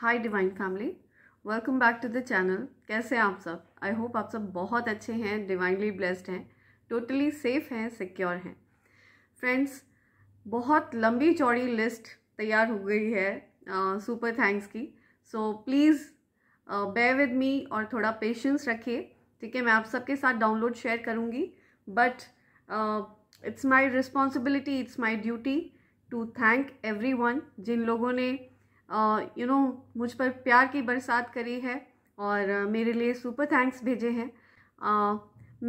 Hi divine family welcome back to the channel कैसे हैं आप सब आई होप आप सब बहुत अच्छे हैं डिवाइनली ब्लेस्ड हैं टोटली सेफ हैं सिक्योर हैं फ्रेंड्स बहुत लंबी चौड़ी लिस्ट तैयार हो गई है सुपर uh, थैंक्स की so please bay with me और थोड़ा पेशेंस रखिए ठीक है मैं आप सबके साथ डाउनलोड शेयर करूँगी but it's my responsibility it's my duty to thank everyone जिन लोगों ने यू नो मुझ पर प्यार की बरसात करी है और मेरे लिए सुपर थैंक्स भेजे हैं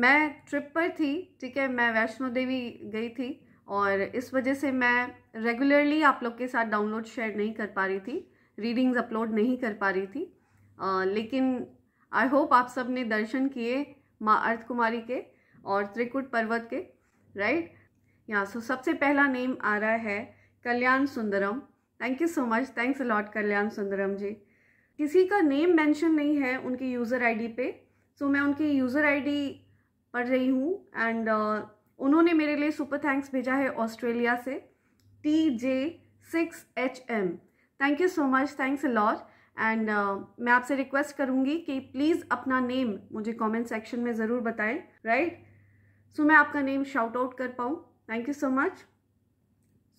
मैं ट्रिप पर थी ठीक है मैं वैष्णो देवी गई थी और इस वजह से मैं रेगुलरली आप लोग के साथ डाउनलोड शेयर नहीं कर पा रही थी रीडिंग्स अपलोड नहीं कर पा रही थी आ, लेकिन आई होप आप सब ने दर्शन किए माँ अर्थ कुमारी के और त्रिकुट पर्वत के राइट यहाँ सो सबसे पहला नेम आ रहा है Kalyan Sundaram thank you so much thanks a lot Kalyan Sundaram ji किसी का नेम मेंशन नहीं है उनकी यूज़र आईडी पे सो so, मैं उनकी यूज़र आईडी पढ़ रही हूँ एंड uh, उन्होंने मेरे लिए सुपर थैंक्स भेजा है ऑस्ट्रेलिया से T J six H M thank you so much thanks a lot and मैं आपसे रिक्वेस्ट करूँगी कि प्लीज़ अपना नेम मुझे कॉमेंट सेक्शन में ज़रूर बताएं राइट right? सो so, मैं आपका नेम शाउट आउट कर पाऊँ thank you so much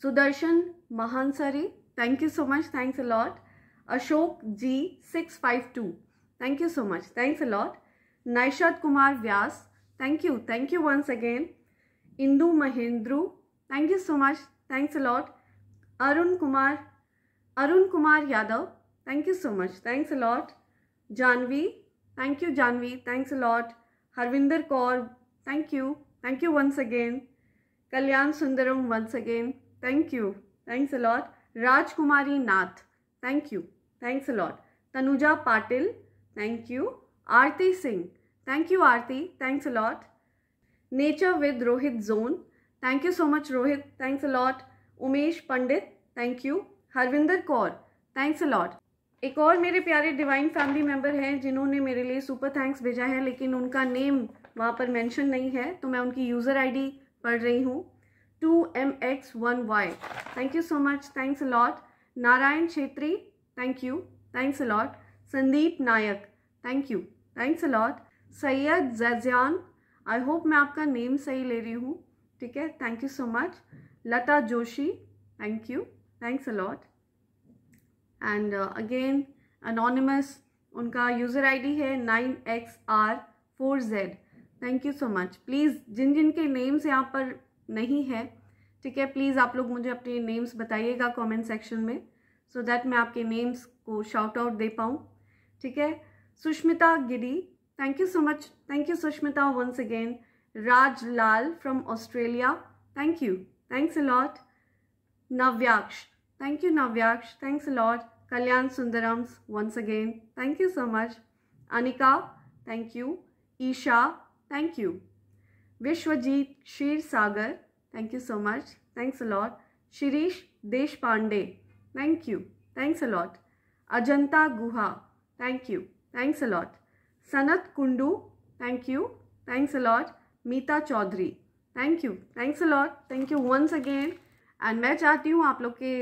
Sudarshan Mahansari Thank you so much. Thanks a lot. Ashok G652. Thank you so much. Thanks a lot. Naishad Kumar Vyas. Thank you. Thank you once again. Indu Mahendru. Thank you so much. Thanks a lot. Arun Kumar. Arun Kumar Yadav. Thank you so much. Thanks a lot. Janvi. Thank you, Janvi. Thanks a lot. Harvinder Kaur. Thank you. Thank you once again. Kalyan Sundaram once again. Thank you. Thanks a lot. Rajkumari Nath thank you thanks lot Tanuja Patil thank you Aarti Singh thank you Aarti thanks a lot nature with Rohit John thank you so much Rohit thanks a lot Umesh Pandit thank you Harvinder Kaur thanks a lot एक और मेरे प्यारे divine family member हैं जिन्होंने मेरे लिए super thanks भेजा है लेकिन उनका नेम वहाँ पर मेंशन नहीं है तो मैं उनकी यूज़र आईडी पढ़ रही हूँ two M X one Y thank you so much thanks a lot Narayan Chhetri thank you thanks a lot Sandeep Nayak thank you thanks a lot Syed Jaijan I hope मैं आपका नेम सही ले रही हूँ ठीक है thank you so much Lata Joshi thank you thanks a lot and again anonymous उनका user ID है nine X R four Z thank you so much please जिन जिन के नेम्स यहाँ पर नहीं है ठीक है प्लीज़ आप लोग मुझे अपने नेम्स बताइएगा कमेंट सेक्शन में सो so दैट मैं आपके नेम्स को शाउट आउट दे पाऊँ ठीक है Sushmita Giri thank you so much thank you Sushmita once again Raj Lal from Australia thank you thanks a lot Navyaksh thank you Navyaksh thanks a Kalyan Sundarams once again thank you so much Anika thank you Isha thank you Vishwajeet Shir Sagar thank you so much thanks a lot Shirish Deshpande thank you thanks a lot Ajanta Guha thank you thanks a lot Sanat Kundu thank you thanks a lot Mita Chaudhary thank you thanks a lot thank you once again and मैं चाहती हूँ आप लोग के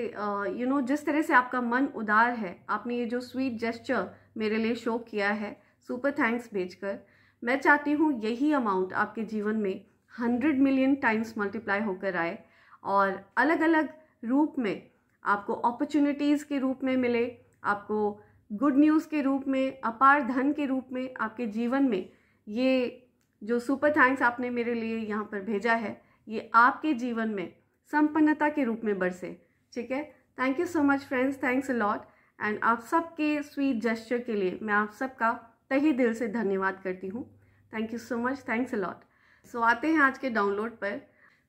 you know जिस तरह से आपका मन उदार है आपने ये जो स्वीट जेस्चर मेरे लिए शो किया है सुपर थैंक्स भेजकर मैं चाहती हूँ यही अमाउंट आपके जीवन में हंड्रेड मिलियन टाइम्स मल्टीप्लाई होकर आए और अलग अलग रूप में आपको अपॉर्चुनिटीज़ के रूप में मिले आपको गुड न्यूज़ के रूप में अपार धन के रूप में आपके जीवन में ये जो सुपर थैंक्स आपने मेरे लिए यहाँ पर भेजा है ये आपके जीवन में संपन्नता के रूप में बरसे ठीक है thank you so much friends thanks a lot and आप सबके स्वीट जेस्चर के लिए मैं आप सबका तही दिल से धन्यवाद करती हूँ thank you so much thanks a lot so आते हैं आज के डाउनलोड पर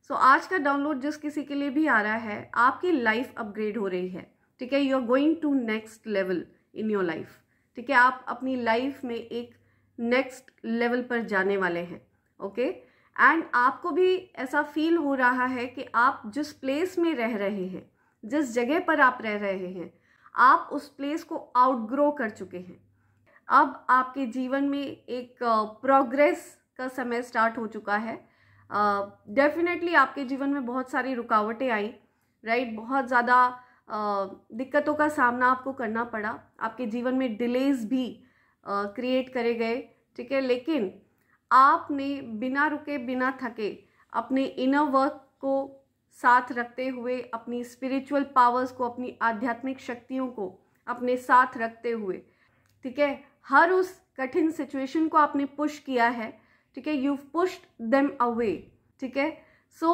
सो so, आज का डाउनलोड जिस किसी के लिए भी आ रहा है आपकी लाइफ अपग्रेड हो रही है ठीक है you are going to next level in your life ठीक है आप अपनी लाइफ में एक नेक्स्ट लेवल पर जाने वाले हैं ओके एंड आपको भी ऐसा फील हो रहा है कि आप जिस प्लेस में रह रहे हैं जिस जगह पर आप रह रहे हैं आप उस प्लेस को आउटग्रो कर चुके हैं अब आपके जीवन में एक प्रोग्रेस का समय स्टार्ट हो चुका है डेफिनेटली uh, आपके जीवन में बहुत सारी रुकावटें आई राइट right? बहुत ज़्यादा uh, दिक्कतों का सामना आपको करना पड़ा आपके जीवन में डिलेज भी क्रिएट uh, करे गए ठीक है लेकिन आपने बिना रुके बिना थके अपने इनर वर्क को साथ रखते हुए अपनी स्पिरिचुअल पावर्स को अपनी आध्यात्मिक शक्तियों को अपने साथ रखते हुए ठीक है हर उस कठिन सिचुएशन को आपने पुश किया है ठीक है यू पुश्ड देम अवे ठीक है सो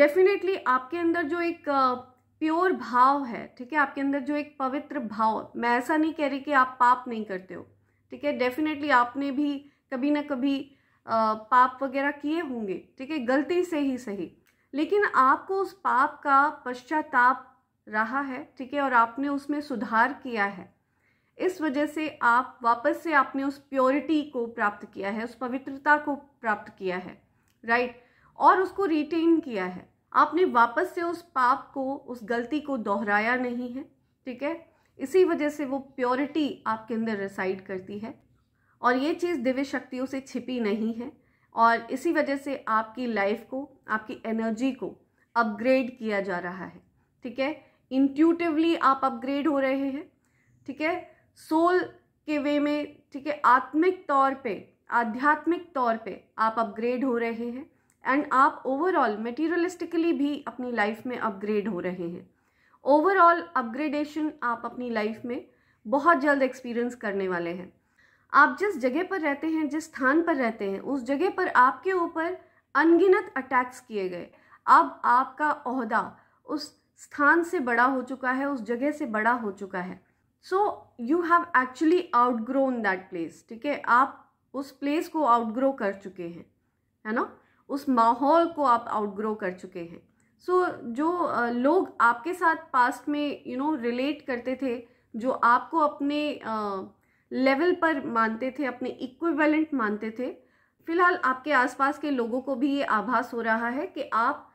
डेफिनेटली आपके अंदर जो एक प्योर भाव है ठीक है आपके अंदर जो एक पवित्र भाव मैं ऐसा नहीं कह रही कि आप पाप नहीं करते हो ठीक है डेफिनेटली आपने भी कभी ना कभी uh, पाप वगैरह किए होंगे ठीक है गलती से ही सही लेकिन आपको उस पाप का पश्चाताप रहा है ठीक है और आपने उसमें सुधार किया है इस वजह से आप वापस से आपने उस प्योरिटी को प्राप्त किया है उस पवित्रता को प्राप्त किया है राइट और उसको रिटेन किया है आपने वापस से उस पाप को उस गलती को दोहराया नहीं है ठीक है इसी वजह से वो प्योरिटी आपके अंदर रिसाइड करती है और ये चीज़ दिव्य शक्तियों से छिपी नहीं है और इसी वजह से आपकी लाइफ को आपकी एनर्जी को अपग्रेड किया जा रहा है ठीक है इंट्यूटिवली आप अपग्रेड हो रहे हैं ठीक है सोल के वे में ठीक है आत्मिक तौर पे आध्यात्मिक तौर पे आप अपग्रेड हो रहे हैं एंड आप ओवरऑल मटेरियलिस्टिकली भी अपनी लाइफ में अपग्रेड हो रहे हैं ओवरऑल अपग्रेडेशन आप अपनी लाइफ में बहुत जल्द एक्सपीरियंस करने वाले हैं आप जिस जगह पर रहते हैं जिस स्थान पर रहते हैं उस जगह पर आपके ऊपर अनगिनत अटैक्स किए गए अब आपका अहदा उस स्थान से बड़ा हो चुका है उस जगह से बड़ा हो चुका है so you have actually in that place ठीक है आप उस प्लेस को आउटग्रो कर चुके हैं है ना उस माहौल को आप आउटग्रो कर चुके हैं सो so, जो लोग आपके साथ पास्ट में यू नो रिलेट करते थे जो आपको अपने लेवल पर मानते थे अपने इक्विवेलेंट मानते थे फिलहाल आपके आसपास के लोगों को भी ये आभास हो रहा है कि आप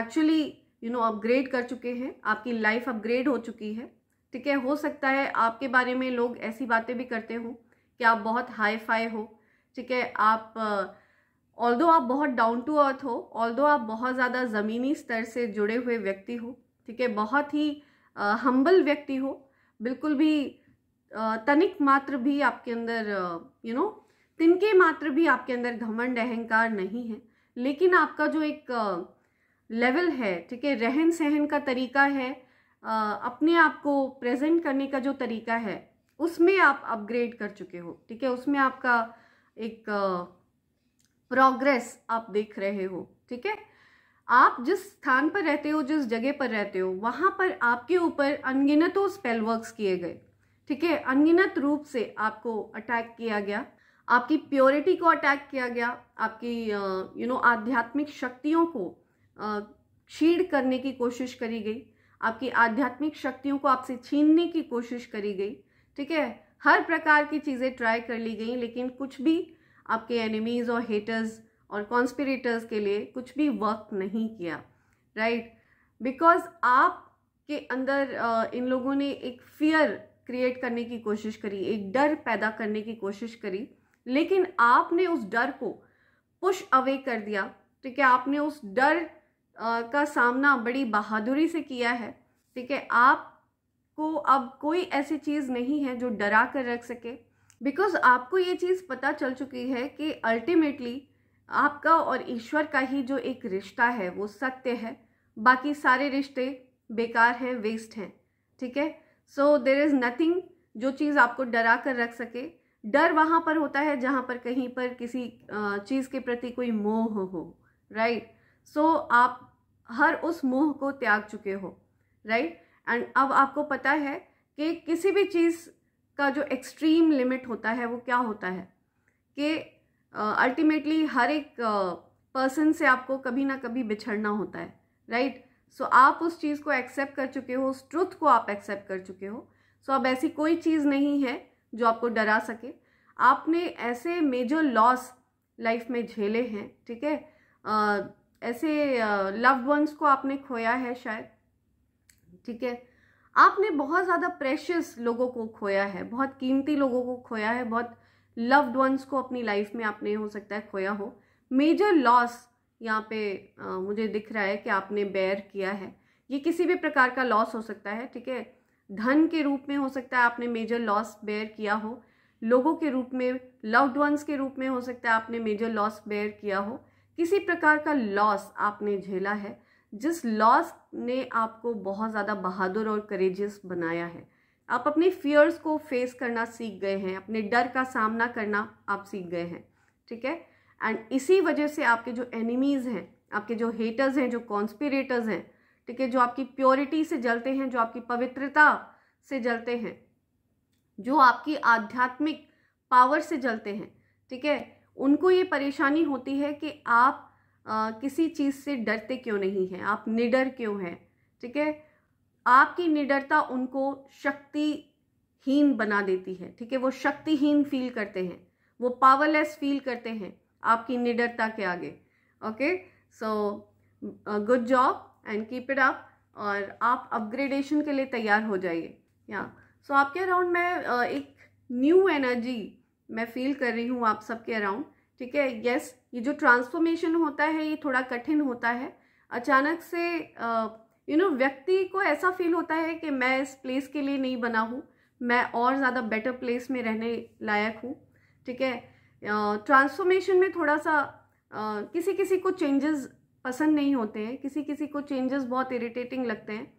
एक्चुअली यू नो अपग्रेड कर चुके हैं आपकी लाइफ अपग्रेड हो चुकी है ठीक है हो सकता है आपके बारे में लोग ऐसी बातें भी करते हों कि आप बहुत हाई फाई हो ठीक है आप ऑल uh, दो आप बहुत डाउन टू अर्थ हो ऑल दो आप बहुत ज़्यादा ज़मीनी स्तर से जुड़े हुए व्यक्ति हो ठीक है बहुत ही हम्बल uh, व्यक्ति हो बिल्कुल भी uh, तनिक मात्र भी आपके अंदर यू नो तिनके मात्र भी आपके अंदर घमंड अहंकार नहीं है लेकिन आपका जो एक लेवल है ठीक है रहन सहन का तरीका है अपने आप को प्रेजेंट करने का जो तरीका है उसमें आप अपग्रेड कर चुके हो ठीक है उसमें आपका एक प्रोग्रेस आप देख रहे हो ठीक है आप जिस स्थान पर रहते हो जिस जगह पर रहते हो वहां पर आपके ऊपर अनगिनतों स्पेल वर्क्स किए गए ठीक है अनगिनत रूप से आपको अटैक किया गया आपकी प्योरिटी को अटैक किया गया आपकी यू नो आध्यात्मिक शक्तियों को क्षीण करने की कोशिश करी गई आपकी आध्यात्मिक शक्तियों को आपसे छीनने की कोशिश करी गई ठीक है हर प्रकार की चीज़ें ट्राई कर ली गई लेकिन कुछ भी आपके एनिमीज़ और हेटर्स और कॉन्स्पिरेटर्स के लिए कुछ भी वर्क नहीं किया राइट बिकॉज आप के अंदर इन लोगों ने एक फियर क्रिएट करने की कोशिश करी एक डर पैदा करने की कोशिश करी लेकिन आपने उस डर को पुश अवे कर दिया ठीक है आपने उस डर का सामना बड़ी बहादुरी से किया है ठीक है आप को अब कोई ऐसी चीज़ नहीं है जो डरा कर रख सके बिकॉज आपको ये चीज़ पता चल चुकी है कि अल्टीमेटली आपका और ईश्वर का ही जो एक रिश्ता है वो सत्य है बाकी सारे रिश्ते बेकार हैं वेस्ट हैं ठीक है सो देर इज़ नथिंग जो चीज़ आपको डरा कर रख सके डर वहाँ पर होता है जहाँ पर कहीं पर किसी चीज़ के प्रति कोई मोह हो राइट सो so, आप हर उस मोह को त्याग चुके हो राइट एंड अब आपको पता है कि किसी भी चीज़ का जो एक्सट्रीम लिमिट होता है वो क्या होता है कि अल्टीमेटली uh, हर एक पर्सन uh, से आपको कभी ना कभी बिछड़ना होता है राइट right? सो so, आप उस चीज़ को एक्सेप्ट कर चुके हो उस ट्रुथ को आप एक्सेप्ट कर चुके हो सो so, अब ऐसी कोई चीज़ नहीं है जो आपको डरा सके आपने ऐसे मेजर लॉस लाइफ में झेले हैं ठीक है ऐसे लव वंस को आपने खोया है शायद ठीक है आपने बहुत ज़्यादा प्रेशियस लोगों को खोया है बहुत कीमती लोगों को खोया है बहुत लव्ड वंस को अपनी लाइफ में आपने हो सकता है खोया हो मेजर लॉस यहाँ पे आ, मुझे दिख रहा है कि आपने बैर किया है ये किसी भी प्रकार का लॉस हो सकता है ठीक है धन के रूप में हो सकता है आपने मेजर लॉस बेयर किया हो लोगों के रूप में लव्ड वंस के रूप में हो सकता है आपने मेजर लॉस बेयर किया हो किसी प्रकार का लॉस आपने झेला है जिस लॉस ने आपको बहुत ज़्यादा बहादुर और करेजियस बनाया है आप अपने फियर्स को फेस करना सीख गए हैं अपने डर का सामना करना आप सीख गए हैं ठीक है एंड इसी वजह से आपके जो एनिमीज़ हैं आपके जो हेटर्स हैं जो कॉन्स्पिरेटर्स हैं ठीक है जो आपकी प्योरिटी से जलते हैं जो आपकी पवित्रता से जलते हैं जो आपकी आध्यात्मिक पावर से जलते हैं ठीक है उनको ये परेशानी होती है कि आप आ, किसी चीज़ से डरते क्यों नहीं हैं आप निडर क्यों हैं ठीक है आपकी निडरता उनको शक्तिहीन बना देती है ठीक है वो शक्तिहीन फील करते हैं वो पावरलेस फील करते हैं आपकी निडरता के आगे okay so good job and keep it up और आप अपग्रेडेशन के लिए तैयार हो जाइए या सो आपके अराउंड में uh, एक न्यू एनर्जी मैं फील कर रही हूँ आप सबके अराउंड ठीक है यस ये जो ट्रांसफॉर्मेशन होता है ये थोड़ा कठिन होता है अचानक से यू नो व्यक्ति को ऐसा फील होता है कि मैं इस प्लेस के लिए नहीं बना हूँ मैं और ज़्यादा बेटर प्लेस में रहने लायक हूँ ठीक है ट्रांसफॉर्मेशन में थोड़ा सा uh, किसी किसी को चेंजेस पसंद नहीं होते हैं किसी किसी को चेंजेस बहुत इरिटेटिंग लगते हैं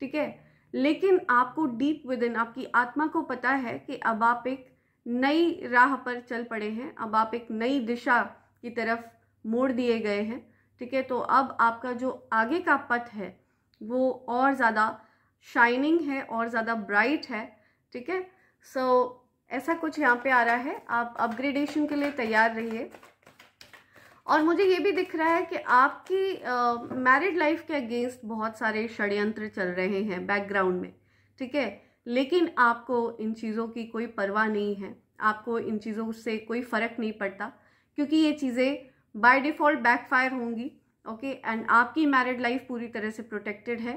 ठीक है लेकिन आपको डीप विद इन आपकी आत्मा को पता है कि अब आप एक नई राह पर चल पड़े हैं अब आप एक नई दिशा की तरफ मोड़ दिए गए हैं ठीक है तो अब आपका जो आगे का पथ है वो और ज़्यादा शाइनिंग है और ज़्यादा ब्राइट है ठीक है सो ऐसा कुछ यहाँ पे आ रहा है आप अपग्रेडेशन के लिए तैयार रहिए और मुझे ये भी दिख रहा है कि आपकी मैरिड लाइफ के अगेंस्ट बहुत सारे षड्यंत्र चल रहे हैं बैकग्राउंड में ठीक है लेकिन आपको इन चीज़ों की कोई परवाह नहीं है आपको इन चीज़ों से कोई फ़र्क नहीं पड़ता क्योंकि ये चीज़ें बाय डिफ़ॉल्ट बैकफायर होंगी ओके एंड आपकी मैरिड लाइफ पूरी तरह से प्रोटेक्टेड है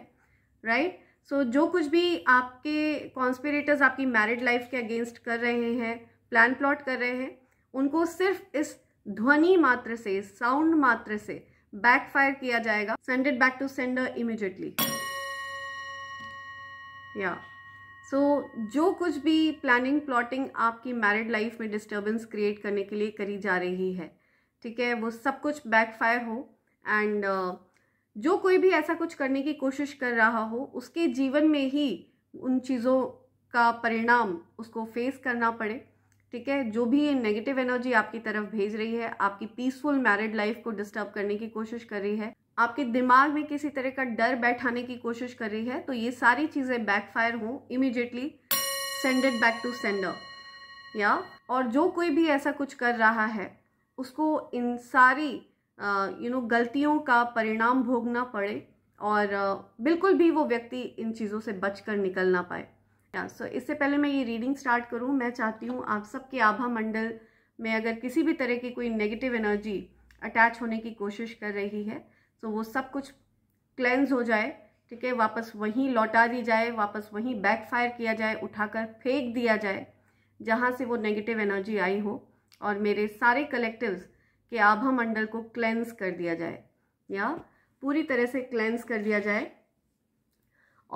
राइट right? सो so, जो कुछ भी आपके कॉन्स्पिरेटर्स आपकी मैरिड लाइफ के अगेंस्ट कर रहे हैं प्लान प्लॉट कर रहे हैं उनको सिर्फ इस ध्वनि मात्र से साउंड मात्र से बैकफायर किया जाएगा send it back to sender immediately या सो so, जो कुछ भी प्लानिंग प्लॉटिंग आपकी मैरिड लाइफ में डिस्टर्बेंस क्रिएट करने के लिए करी जा रही है ठीक है वो सब कुछ बैकफायर हो एंड uh, जो कोई भी ऐसा कुछ करने की कोशिश कर रहा हो उसके जीवन में ही उन चीज़ों का परिणाम उसको फेस करना पड़े ठीक है जो भी ये नेगेटिव एनर्जी आपकी तरफ भेज रही है आपकी पीसफुल मैरिड लाइफ को डिस्टर्ब करने की कोशिश कर रही है आपके दिमाग में किसी तरह का डर बैठाने की कोशिश कर रही है तो ये सारी चीज़ें बैकफायर हो immediately send it back to sender या और जो कोई भी ऐसा कुछ कर रहा है उसको इन सारी यू नो गलतियों का परिणाम भोगना पड़े और बिल्कुल भी वो व्यक्ति इन चीज़ों से बच कर निकल ना पाए या सो so, इससे पहले मैं ये रीडिंग स्टार्ट करूँ मैं चाहती हूँ आप सबके आभा मंडल में अगर किसी भी तरह की कोई नेगेटिव एनर्जी अटैच होने की कोशिश कर रही है सो वो सब कुछ क्लेंज हो जाए ठीक है वापस वहीं लौटा दी जाए वापस वहीं बैकफायर किया जाए उठाकर फेंक दिया जाए जहाँ से वो नेगेटिव एनर्जी आई हो और मेरे सारे कलेक्टिव्स के आभा मंडल को क्लेंस कर दिया जाए या पूरी तरह से क्लेंस कर दिया जाए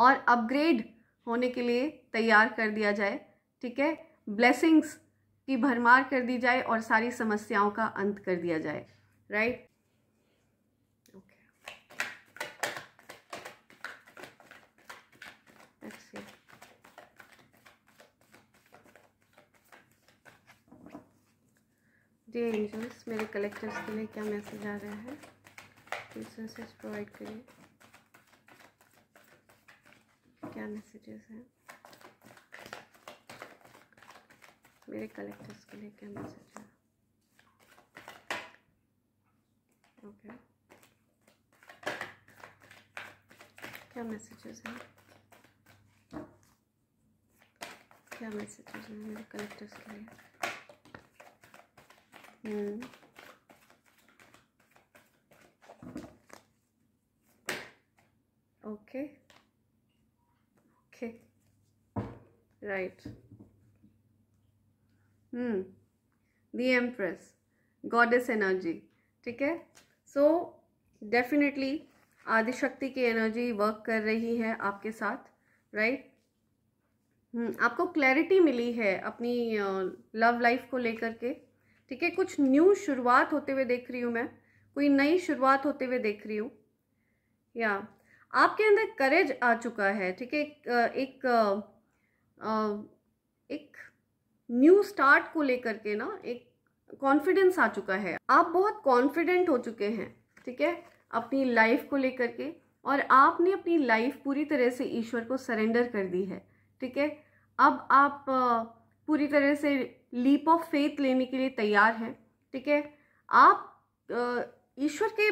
और अपग्रेड होने के लिए तैयार कर दिया जाए ठीक है ब्लेसिंग्स की भरमार कर दी जाए और सारी समस्याओं का अंत कर दिया जाए राइट डे एंजल्स मेरे कलेक्टर्स के लिए क्या मैसेज आ रहा है प्लीज मैसेज प्रोवाइड करिए क्या मैसेजेस हैं मेरे कलेक्टर्स के लिए क्या मैसेज है ओके क्या मैसेजेस हैं क्या मैसेजेस हैं मेरे कलेक्टर्स के लिए okay okay right hmm the empress goddess energy ठीक है सो डेफिनेटली आदिशक्ति की एनर्जी वर्क कर रही है आपके साथ राइट right? Hmm. आपको क्लैरिटी मिली है अपनी लव uh, लाइफ को लेकर के ठीक है कुछ न्यू शुरुआत होते हुए देख रही हूँ मैं कोई नई शुरुआत होते हुए देख रही हूँ या आपके अंदर करेज आ चुका है ठीक है एक एक न्यू स्टार्ट को लेकर के ना एक कॉन्फिडेंस आ चुका है आप बहुत कॉन्फिडेंट हो चुके हैं ठीक है अपनी लाइफ को लेकर के और आपने अपनी लाइफ पूरी तरह से ईश्वर को सरेंडर कर दी है ठीक है अब आप पूरी तरह से लीप ऑफ फेथ लेने के लिए तैयार हैं ठीक है आप ईश्वर के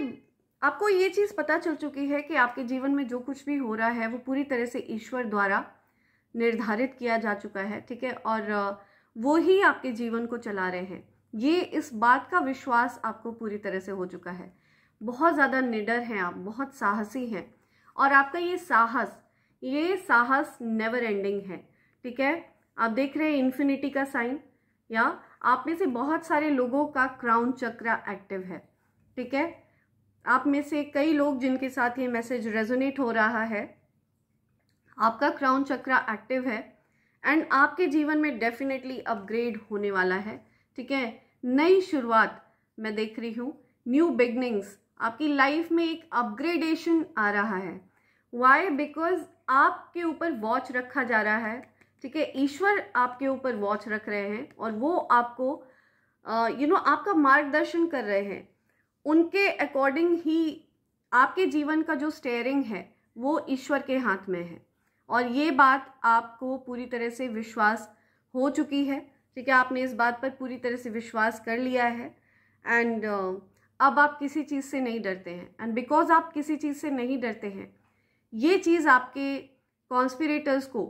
आपको ये चीज़ पता चल चुकी है कि आपके जीवन में जो कुछ भी हो रहा है वो पूरी तरह से ईश्वर द्वारा निर्धारित किया जा चुका है ठीक है और वो ही आपके जीवन को चला रहे हैं ये इस बात का विश्वास आपको पूरी तरह से हो चुका है बहुत ज़्यादा निडर हैं आप बहुत साहसी हैं और आपका ये साहस ये साहस नेवर एंडिंग है ठीक है आप देख रहे हैं इन्फिनिटी का साइन या आप में से बहुत सारे लोगों का क्राउन चक्र एक्टिव है ठीक है आप में से कई लोग जिनके साथ ये मैसेज रेजोनेट हो रहा है आपका क्राउन चक्र एक्टिव है एंड आपके जीवन में डेफिनेटली अपग्रेड होने वाला है ठीक है नई शुरुआत मैं देख रही हूँ न्यू बिगनिंग्स आपकी लाइफ में एक अपग्रेडेशन आ रहा है वाई बिकॉज आपके ऊपर वॉच रखा जा रहा है ठीक है ईश्वर आपके ऊपर वॉच रख रहे हैं और वो आपको you uh, no you know, आपका मार्गदर्शन कर रहे हैं उनके अकॉर्डिंग ही आपके जीवन का जो स्टेयरिंग है वो ईश्वर के हाथ में है और ये बात आपको पूरी तरह से विश्वास हो चुकी है ठीक है आपने इस बात पर पूरी तरह से विश्वास कर लिया है एंड uh, अब आप किसी चीज़ से नहीं डरते हैं एंड बिकॉज आप किसी चीज़ से नहीं डरते हैं ये चीज़ आपके कॉन्स्पिरेटर्स को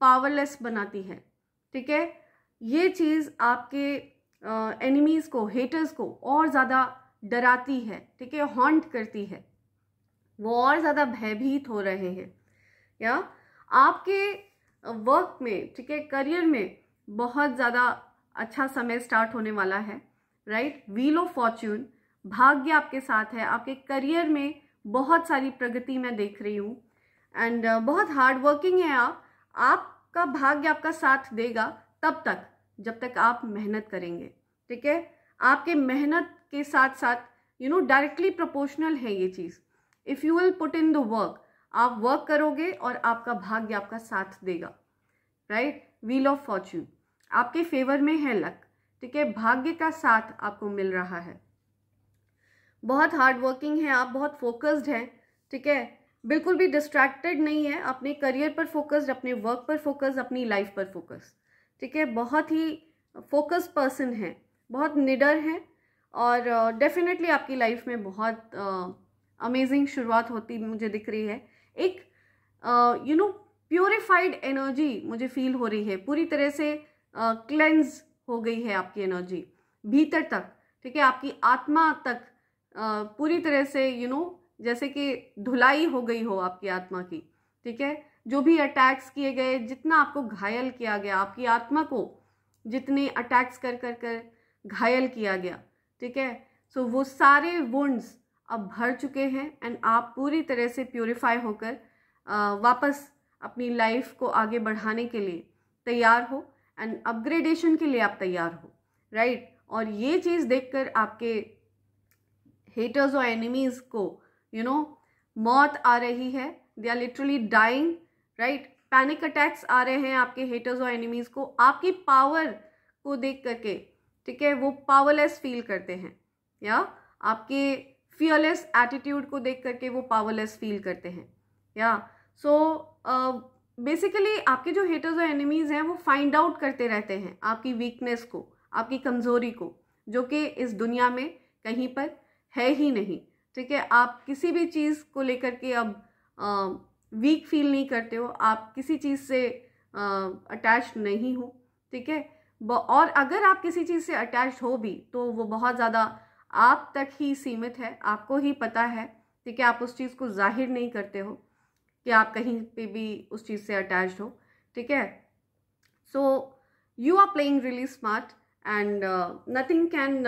पावरलेस बनाती है ठीक है ये चीज़ आपके एनिमीज़ को हेटर्स को और ज़्यादा डराती है ठीक है हॉन्ट करती है वो और ज़्यादा भयभीत हो रहे हैं या आपके वर्क में ठीक है करियर में बहुत ज़्यादा अच्छा समय स्टार्ट होने वाला है राइट व्हील ऑफ फॉर्च्यून भाग्य आपके साथ है आपके करियर में बहुत सारी प्रगति मैं देख रही हूँ एंड uh, बहुत हार्ड वर्किंग है आप आपका भाग्य आपका साथ देगा तब तक जब तक आप मेहनत करेंगे ठीक है आपके मेहनत के साथ साथ यू नो डायरेक्टली प्रोपोर्शनल है ये चीज़ if you will put in the work आप वर्क करोगे और आपका भाग्य आपका साथ देगा राइट व्हील ऑफ फॉर्च्यून आपके फेवर में है लक ठीक है भाग्य का साथ आपको मिल रहा है बहुत हार्ड वर्किंग है आप बहुत फोकस्ड हैं ठीक है बिल्कुल भी डिस्ट्रैक्टेड नहीं है अपने करियर पर फोकस्ड अपने वर्क पर फोकस अपनी लाइफ पर फोकस ठीक है बहुत ही फोकस पर्सन है बहुत निडर है और डेफिनेटली uh, आपकी लाइफ में बहुत अमेजिंग uh, शुरुआत होती मुझे दिख रही है एक यू नो प्योरीफाइड एनर्जी मुझे फील हो रही है पूरी तरह से क्लेंज uh, हो गई है आपकी एनर्जी भीतर तक ठीक है आपकी आत्मा तक uh, पूरी तरह से यू you नो know, जैसे कि धुलाई हो गई हो आपकी आत्मा की ठीक है जो भी अटैक्स किए गए जितना आपको घायल किया गया आपकी आत्मा को जितने अटैक्स कर कर कर घायल किया गया ठीक है सो वो सारे वुंड्स अब भर चुके हैं एंड आप पूरी तरह से प्योरीफाई होकर वापस अपनी लाइफ को आगे बढ़ाने के लिए तैयार हो एंड अपग्रेडेशन के लिए आप तैयार हो राइट right? और ये चीज़ देखकर आपके हेटर्स और एनिमीज़ को यू नो मौत आ रही है they are literally dying right panic attacks आ रहे हैं आपके हेटर्स और एनिमीज़ को आपकी पावर को देख करके ठीक है वो पावरलेस फील करते हैं या आपके फियरलेस एटीट्यूड को देख करके वो पावरलेस फील करते हैं या सो बेसिकली uh, आपके जो हेटर्स और एनिमीज़ हैं वो फाइंड आउट करते रहते हैं आपकी वीकनेस को आपकी कमज़ोरी को जो कि इस दुनिया में कहीं पर है ही नहीं ठीक है आप किसी भी चीज़ को लेकर के अब आ, वीक फील नहीं करते हो आप किसी चीज़ से अटैच नहीं हो ठीक है और अगर आप किसी चीज़ से अटैच हो भी तो वो बहुत ज़्यादा आप तक ही सीमित है आपको ही पता है ठीक है आप उस चीज़ को जाहिर नहीं करते हो कि आप कहीं पे भी उस चीज़ से अटैच हो ठीक है so you are playing really smart and nothing can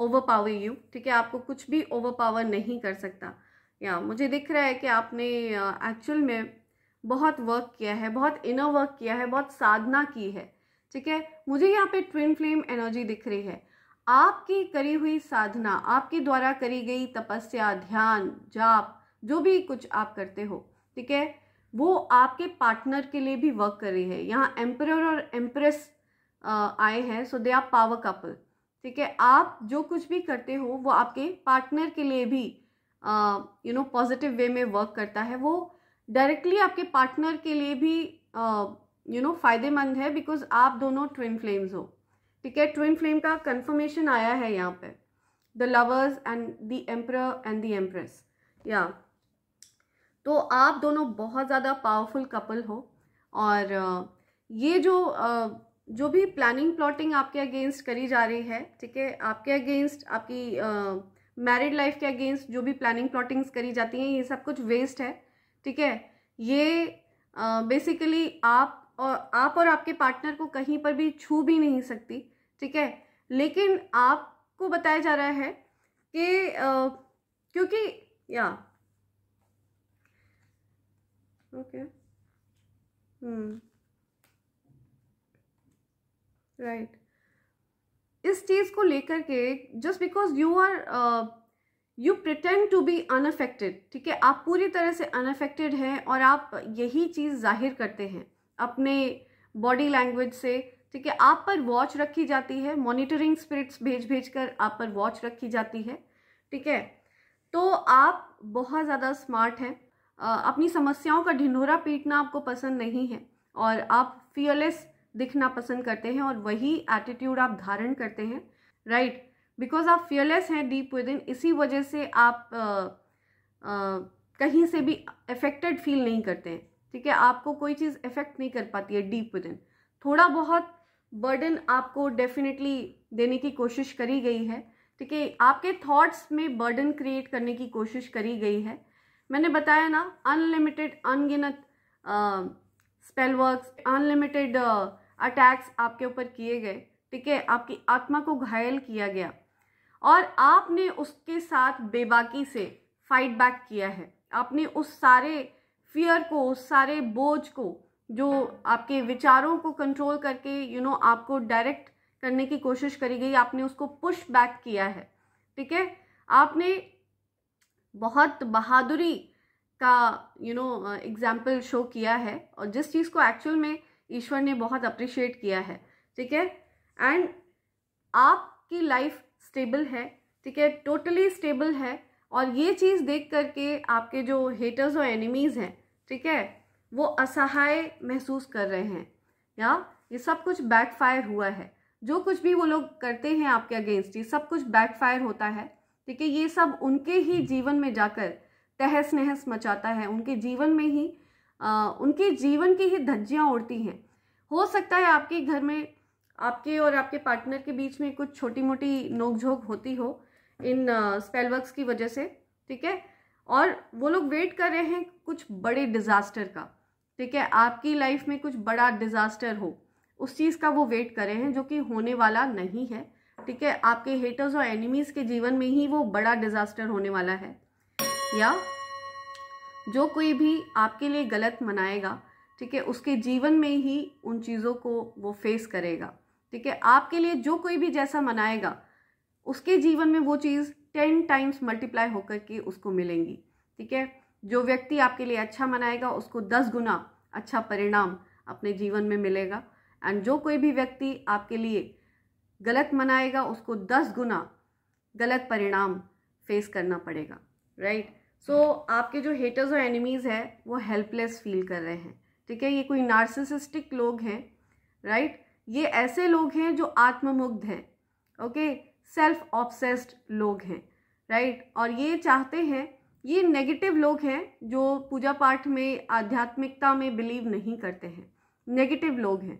overpower you ठीक है आपको कुछ भी ओवर पावर नहीं कर सकता या मुझे दिख रहा है कि आपने एक्चुअल में बहुत वर्क किया है बहुत इनर वर्क किया है बहुत साधना की है ठीक है मुझे यहाँ पे ट्विन फ्लेम एनर्जी दिख रही है आपकी करी हुई साधना आपके द्वारा करी गई तपस्या ध्यान जाप जो भी कुछ आप करते हो ठीक है वो आपके पार्टनर के लिए भी वर्क कर रही है यहाँ एम्पर और एम्प्रेस आए हैं so they are power couple ठीक है आप जो कुछ भी करते हो वो आपके पार्टनर के लिए भी यू नो पॉजिटिव वे में वर्क करता है वो डायरेक्टली आपके पार्टनर के लिए भी यू नो फायदेमंद है बिकॉज आप दोनों ट्विन फ्लेम्स हो ठीक है ट्विन फ्लेम का कंफर्मेशन आया है यहाँ पे the lovers and the emperor and the empress या तो आप दोनों बहुत ज़्यादा पावरफुल कपल हो और ये जो जो भी प्लानिंग प्लॉटिंग आपके अगेंस्ट करी जा रही है ठीक है आपके अगेंस्ट आपकी मैरिड लाइफ के अगेंस्ट जो भी प्लानिंग प्लॉटिंग्स करी जाती हैं ये सब कुछ वेस्ट है ठीक है ये बेसिकली uh, आप और आप और आपके पार्टनर को कहीं पर भी छू भी नहीं सकती ठीक है लेकिन आपको बताया जा रहा है कि uh, क्योंकि या ओके हम्म राइट इस चीज़ को लेकर के just because you are you pretend to be unaffected ठीक है आप पूरी तरह से अनफेक्टेड हैं और आप यही चीज़ जाहिर करते हैं अपने बॉडी लैंग्वेज से ठीक है आप पर वॉच रखी जाती है मॉनिटरिंग स्पिरिट्स भेज भेज कर आप पर वॉच रखी जाती है ठीक है तो आप बहुत ज़्यादा स्मार्ट हैं uh, अपनी समस्याओं का ढिंढोरा पीटना आपको पसंद नहीं है और आप फियरलेस दिखना पसंद करते हैं और वही एटीट्यूड आप धारण करते हैं राइट बिकॉज आप फियरलेस हैं डीप विद इन इसी वजह से आप आ, आ, कहीं से भी अफेक्टेड फील नहीं करते हैं ठीक है आपको कोई चीज़ अफेक्ट नहीं कर पाती है डीप विद इन थोड़ा बहुत बर्डन आपको डेफिनेटली देने की कोशिश करी गई है ठीक है आपके थॉट्स में बर्डन क्रिएट करने की कोशिश करी गई है मैंने बताया ना अनलिमिटेड अनगिनत स्पेल वर्क्स अनलिमिटेड अटैक्स आपके ऊपर किए गए ठीक है आपकी आत्मा को घायल किया गया और आपने उसके साथ बेबाकी से फाइट बैक किया है आपने उस सारे फियर को उस सारे बोझ को जो आपके विचारों को कंट्रोल करके यू you नो know, आपको डायरेक्ट करने की कोशिश करी गई आपने उसको पुश बैक किया है ठीक है आपने बहुत बहादुरी का यू नो एग्जाम्पल शो किया है और जिस चीज़ को एक्चुअल में ईश्वर ने बहुत अप्रिशिएट किया है ठीक है एंड आपकी लाइफ स्टेबल है ठीक है टोटली स्टेबल है और ये चीज़ देख करके आपके जो हेटर्स और एनिमीज़ हैं ठीक है वो असहाय महसूस कर रहे हैं या ये सब कुछ बैकफायर हुआ है जो कुछ भी वो लोग करते हैं आपके अगेंस्ट ये सब कुछ बैकफायर होता है ठीक है ये सब उनके ही जीवन में जाकर तहस नहस मचाता है उनके जीवन में ही आ, उनके जीवन की ही धज्जियाँ उड़ती हैं हो सकता है आपके घर में आपके और आपके पार्टनर के बीच में कुछ छोटी मोटी नोकझोंक होती हो इन स्पेलवर्क्स की वजह से ठीक है और वो लोग वेट कर रहे हैं कुछ बड़े डिज़ास्टर का ठीक है आपकी लाइफ में कुछ बड़ा डिज़ास्टर हो उस चीज़ का वो वेट कर रहे हैं जो कि होने वाला नहीं है ठीक है आपके हेटर्स और एनिमीज़ के जीवन में ही वो बड़ा डिज़ास्टर होने वाला है या जो कोई भी आपके लिए गलत मनाएगा ठीक है उसके जीवन में ही उन चीज़ों को वो फेस करेगा ठीक है आपके लिए जो कोई भी जैसा मनाएगा उसके जीवन में वो चीज़ टेन टाइम्स मल्टीप्लाई होकर के उसको मिलेंगी ठीक है जो व्यक्ति आपके लिए अच्छा मनाएगा उसको दस गुना अच्छा परिणाम अपने जीवन में मिलेगा एंड जो कोई भी व्यक्ति आपके लिए गलत मनाएगा उसको दस गुना गलत परिणाम फेस करना पड़ेगा राइट सो so, आपके जो हेटर्स और एनिमीज़ हैं वो हेल्पलेस फील कर रहे हैं ठीक है ये कोई नार्सिसिस्टिक लोग हैं राइट ये ऐसे लोग हैं जो आत्ममुग्ध हैं ओके सेल्फ ऑब्सेस्ड लोग हैं राइट और ये चाहते हैं ये नेगेटिव लोग हैं जो पूजा पाठ में आध्यात्मिकता में बिलीव नहीं करते हैं नेगेटिव लोग हैं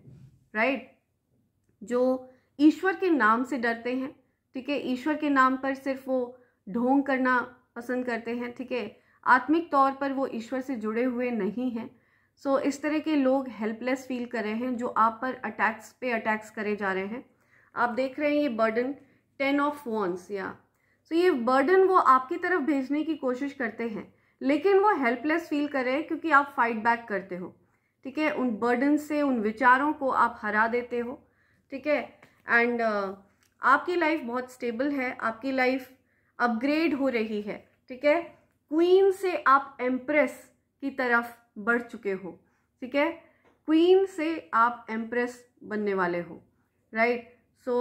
राइट जो ईश्वर के नाम से डरते हैं ठीक है ईश्वर के नाम पर सिर्फ वो ढोंग करना पसंद करते हैं ठीक है आत्मिक तौर पर वो ईश्वर से जुड़े हुए नहीं हैं सो so, इस तरह के लोग हेल्पलेस फील कर रहे हैं जो आप पर अटैक्स पे अटैक्स करे जा रहे हैं आप देख रहे हैं ये बर्डन टेन ऑफ वॉन्स या सो ये बर्डन वो आपकी तरफ भेजने की कोशिश करते हैं लेकिन वो हेल्पलेस फील कर रहे हैं क्योंकि आप फाइट बैक करते हो ठीक है उन बर्डन से उन विचारों को आप हरा देते हो ठीक है एंड uh, आपकी लाइफ बहुत स्टेबल है आपकी लाइफ अपग्रेड हो रही है ठीक है क्वीन से आप एम्प्रेस की तरफ बढ़ चुके हो ठीक है क्वीन से आप एम्प्रेस बनने वाले हो right so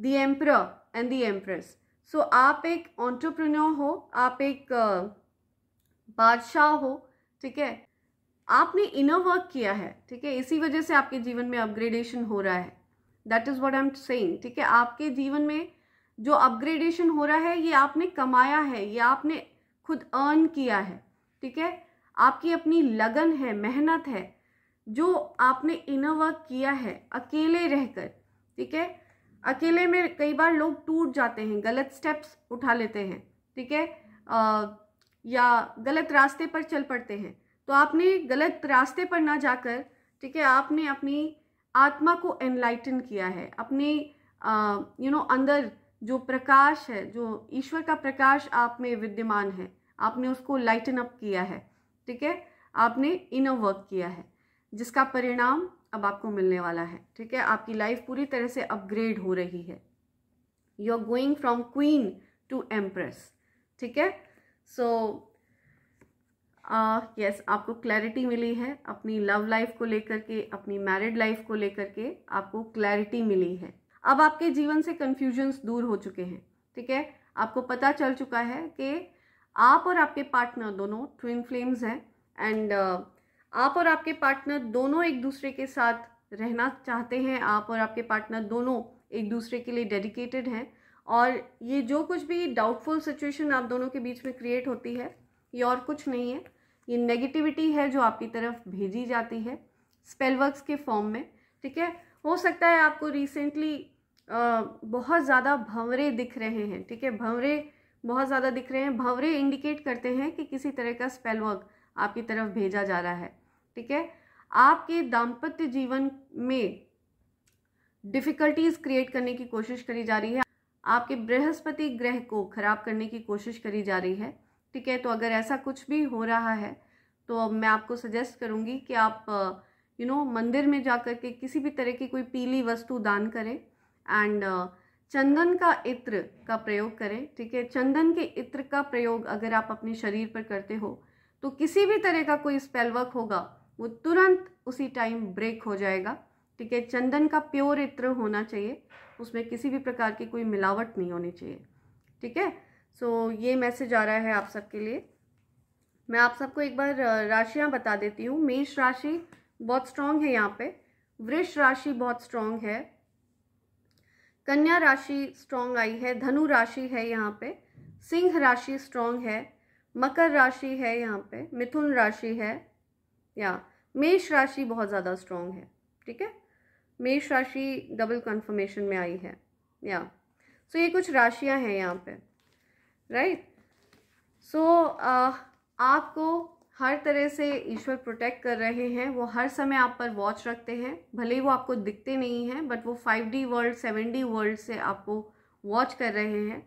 the emperor and the empress so आप एक ऑन्टरप्रनोर हो आप एक बादशाह हो ठीक है आपने इनर वर्क किया है ठीक है इसी वजह से आपके जीवन में अपग्रेडेशन हो रहा है that is what I am saying ठीक है आपके जीवन में जो अपग्रेडेशन हो रहा है ये आपने कमाया है ये आपने खुद अर्न किया है ठीक है आपकी अपनी लगन है मेहनत है जो आपने इनर वर्क किया है अकेले रहकर ठीक है अकेले में कई बार लोग टूट जाते हैं गलत स्टेप्स उठा लेते हैं ठीक है या गलत रास्ते पर चल पड़ते हैं तो आपने गलत रास्ते पर ना जाकर ठीक है आपने अपनी आत्मा को एनलाइटन किया है अपने यू नो अंदर जो प्रकाश है जो ईश्वर का प्रकाश आप में विद्यमान है आपने उसको लाइटन अप किया है ठीक है आपने इनर वर्क किया है जिसका परिणाम अब आपको मिलने वाला है ठीक है आपकी लाइफ पूरी तरह से अपग्रेड हो रही है you are going from queen to empress ठीक है सो यस आपको क्लैरिटी मिली है अपनी लव लाइफ को लेकर के अपनी मैरिड लाइफ को लेकर के आपको क्लैरिटी मिली है अब आपके जीवन से कन्फ्यूजन्स दूर हो चुके हैं ठीक है आपको पता चल चुका है कि आप और आपके पार्टनर दोनों ट्विन फ्लेम्स हैं एंड आप और आपके पार्टनर दोनों एक दूसरे के साथ रहना चाहते हैं आप और आपके पार्टनर दोनों एक दूसरे के लिए डेडिकेटेड हैं और ये जो कुछ भी डाउटफुल सिचुएशन आप दोनों के बीच में क्रिएट होती है ये और कुछ नहीं है ये नेगेटिविटी है जो आपकी तरफ भेजी जाती है स्पेल वर्क्स के फॉर्म में ठीक है हो सकता है आपको रिसेंटली बहुत ज़्यादा भंवरे दिख रहे हैं ठीक है भंवरे बहुत ज़्यादा दिख रहे हैं भंवरे इंडिकेट करते हैं कि किसी तरह का स्पेल वर्क आपकी तरफ भेजा जा रहा है ठीक है आपके दाम्पत्य जीवन में डिफ़िकल्टीज क्रिएट करने की कोशिश करी जा रही है आपके बृहस्पति ग्रह को खराब करने की कोशिश करी जा रही है ठीक है तो अगर ऐसा कुछ भी हो रहा है तो मैं आपको सजेस्ट करूँगी कि आप यू नो मंदिर में जा कर के किसी भी तरह की कोई पीली वस्तु दान करें एंड uh, चंदन का इत्र का प्रयोग करें ठीक है चंदन के इत्र का प्रयोग अगर आप अपने शरीर पर करते हो तो किसी भी तरह का कोई स्पेल वर्क होगा वो तुरंत उसी टाइम ब्रेक हो जाएगा ठीक है चंदन का प्योर इत्र होना चाहिए उसमें किसी भी प्रकार की कोई मिलावट नहीं होनी चाहिए ठीक है सो so, ये मैसेज आ रहा है आप सबके लिए मैं आप सबको एक बार uh, राशियाँ बता देती हूँ मेष राशि बहुत स्ट्रांग है यहाँ पे वृष राशि बहुत स्ट्रांग है कन्या राशि स्ट्रांग आई है धनु राशि है यहाँ पे सिंह राशि स्ट्रांग है मकर राशि है यहाँ पे मिथुन राशि है या मेष राशि बहुत ज़्यादा स्ट्रांग है ठीक है मेष राशि डबल कन्फर्मेशन में आई है या सो so, ये कुछ राशियाँ हैं यहाँ पे right right? So so, uh, आपको हर तरह से ईश्वर प्रोटेक्ट कर रहे हैं वो हर समय आप पर वॉच रखते हैं भले ही वो आपको दिखते नहीं हैं बट वो five D world seven D world से आपको वॉच कर रहे हैं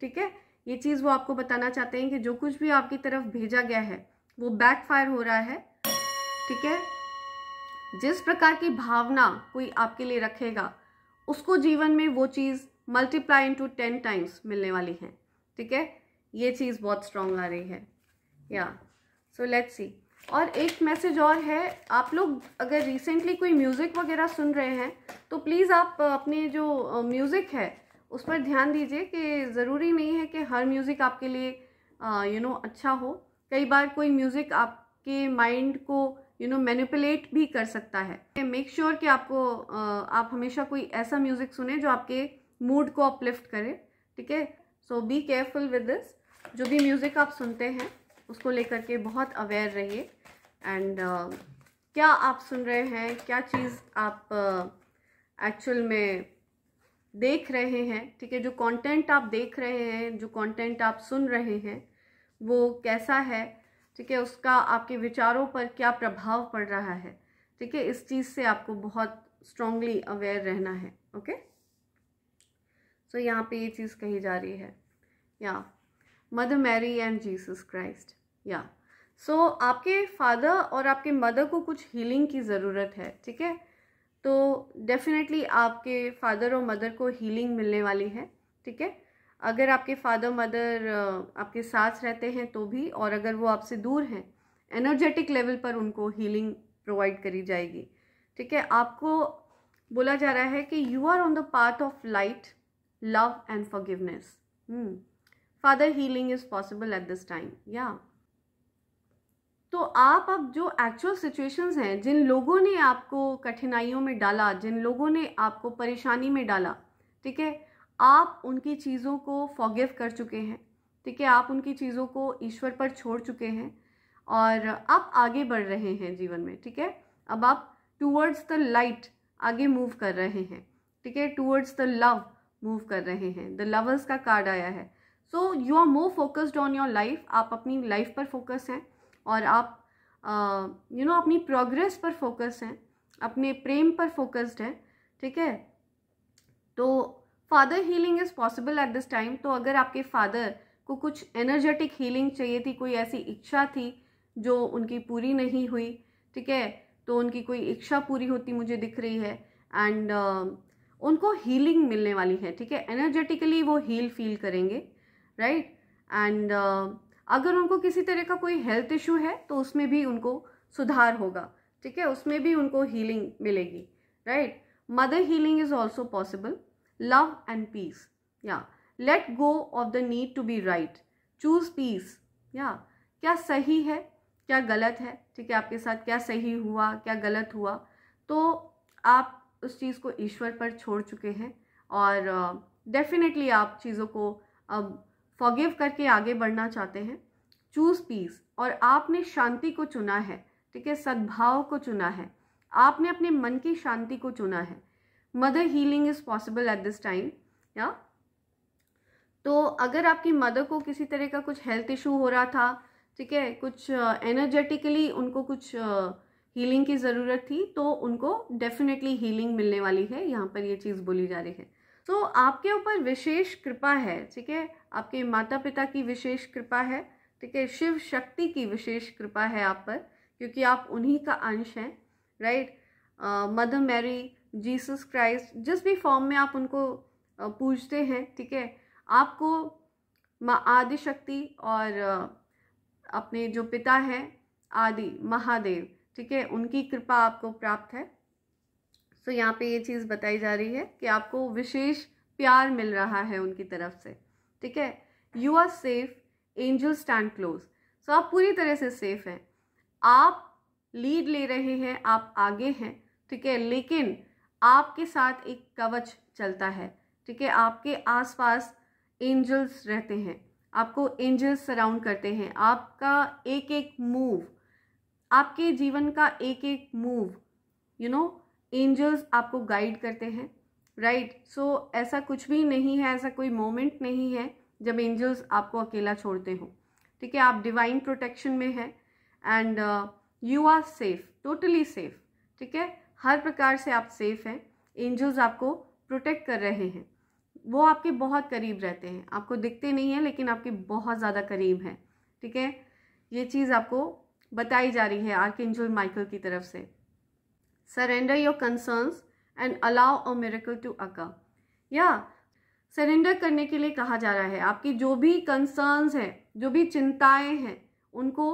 ठीक है ये चीज़ वो आपको बताना चाहते हैं कि जो कुछ भी आपकी तरफ भेजा गया है वो बैकफायर हो रहा है ठीक है जिस प्रकार की भावना कोई आपके लिए रखेगा उसको जीवन में वो चीज़ मल्टीप्लाई इंटू टेन टाइम्स मिलने वाली है ठीक है ये चीज़ बहुत स्ट्रांग आ रही है या yeah. सो लेट्स सी और एक मैसेज और है आप लोग अगर रिसेंटली कोई म्यूज़िक वगैरह सुन रहे हैं तो प्लीज़ आप अपने जो म्यूज़िक है उस पर ध्यान दीजिए कि ज़रूरी नहीं है कि हर म्यूज़िक आपके लिए यू नो अच्छा हो कई बार कोई म्यूज़िक आपके माइंड को यू नो मैनिपुलेट भी कर सकता है मेक श्योर sure कि आपको uh, आप हमेशा कोई ऐसा म्यूज़िक सुने जो आपके मूड को अपलिफ्ट करे ठीक है so be careful with this जो भी म्यूज़िक आप सुनते हैं उसको लेकर के बहुत अवेयर रहिए एंड uh, क्या आप सुन रहे हैं क्या चीज़ आप एक्चुअल uh, में देख रहे हैं ठीक है जो कंटेंट आप देख रहे हैं जो कंटेंट आप सुन रहे हैं वो कैसा है ठीक है उसका आपके विचारों पर क्या प्रभाव पड़ रहा है ठीक है इस चीज़ से आपको बहुत स्ट्रांगली अवेयर रहना है ओके सो so, यहाँ पे ये चीज़ कही जा रही है या mother Mary and Jesus Christ या सो आपके फादर और आपके मदर को कुछ हीलिंग की ज़रूरत है ठीक है तो डेफिनेटली आपके फादर और मदर को हीलिंग मिलने वाली है ठीक है अगर आपके फादर मदर uh, आपके साथ रहते हैं तो भी और अगर वो आपसे दूर हैं एनर्जेटिक लेवल पर उनको हीलिंग प्रोवाइड करी जाएगी ठीक है आपको बोला जा रहा है कि you are on the path of light love and forgiveness further healing is possible at this time या तो आप अब जो एक्चुअल सिचुएशंस हैं जिन लोगों ने आपको कठिनाइयों में डाला जिन लोगों ने आपको परेशानी में डाला ठीक है आप उनकी चीज़ों को फॉगिव कर चुके हैं ठीक है आप उनकी चीज़ों को ईश्वर पर छोड़ चुके हैं और आप आगे बढ़ रहे हैं जीवन में ठीक है अब आप टूवर्ड्स द लाइट आगे मूव कर रहे हैं ठीक है टूवर्ड्स द लव मूव कर रहे हैं द लवर्स का कार्ड आया है so you are more focused on your life आप अपनी लाइफ पर फोकस हैं और आप you uh, no you know, अपनी प्रोग्रेस पर फोकस हैं अपने प्रेम पर फोकस्ड हैं ठीक है तो father healing is possible at this time तो अगर आपके फादर को कुछ एनर्जेटिक हीलिंग चाहिए थी कोई ऐसी इच्छा थी जो उनकी पूरी नहीं हुई ठीक है तो उनकी कोई इच्छा पूरी होती मुझे दिख रही है एंड uh, उनको हीलिंग मिलने वाली है ठीक है एनर्जेटिकली वो हील फील करेंगे राइट एंड uh, अगर उनको किसी तरह का कोई हेल्थ इशू है तो उसमें भी उनको सुधार होगा ठीक है उसमें भी उनको हीलिंग मिलेगी right mother healing is also possible love and peace या let go of the need to be right choose peace या क्या सही है क्या गलत है ठीक है आपके साथ क्या सही हुआ क्या गलत हुआ तो आप उस चीज़ को ईश्वर पर छोड़ चुके हैं और डेफिनेटली uh, आप चीज़ों को अब uh, फॉगिव करके आगे बढ़ना चाहते हैं चूज पीस और आपने शांति को चुना है ठीक है सद्भाव को चुना है आपने अपने मन की शांति को चुना है mother healing is possible at this time या तो अगर आपकी मदर को किसी तरह का कुछ हेल्थ इशू हो रहा था ठीक है कुछ एनर्जेटिकली uh, उनको कुछ हीलिंग की ज़रूरत थी तो उनको डेफिनेटली हीलिंग मिलने वाली है यहाँ पर ये चीज़ बोली जा रही है सो तो so, आपके ऊपर विशेष कृपा है ठीक है आपके माता पिता की विशेष कृपा है ठीक है शिव शक्ति की विशेष कृपा है आप पर क्योंकि आप उन्हीं का अंश हैं right mother Mary Jesus Christ जिस भी फॉर्म में आप उनको पूजते हैं ठीक है आपको माँ आदि शक्ति और अपने जो पिता हैं आदि महादेव ठीक है उनकी कृपा आपको प्राप्त है सो so, यहाँ पे ये चीज़ बताई जा रही है कि आपको विशेष प्यार मिल रहा है उनकी तरफ से ठीक है you are safe angel stand close so आप पूरी तरह से सेफ हैं आप लीड ले रहे हैं आप आगे हैं ठीक है लेकिन आपके साथ एक कवच चलता है ठीक है आपके आसपास एंजल्स रहते हैं आपको एंजल्स सराउंड करते हैं आपका एक एक मूव आपके जीवन का एक एक मूव यू नो एंजल्स आपको गाइड करते हैं राइट right? सो so, ऐसा कुछ भी नहीं है ऐसा कोई मोमेंट नहीं है जब एंजल्स आपको अकेला छोड़ते हो ठीक है आप डिवाइन प्रोटेक्शन में हैं and you are safe totally safe ठीक है हर प्रकार से आप सेफ हैं एंजल्स आपको प्रोटेक्ट कर रहे हैं वो आपके बहुत करीब रहते हैं आपको दिखते नहीं हैं लेकिन आपके बहुत ज़्यादा करीब हैं ठीक है ये चीज़ आपको बताई जा रही है आर्क एंजल माइकल की तरफ से surrender your concerns and allow a miracle to occur yeah surrender करने के लिए कहा जा रहा है आपकी जो भी कंसर्न्स हैं जो भी चिंताएं हैं उनको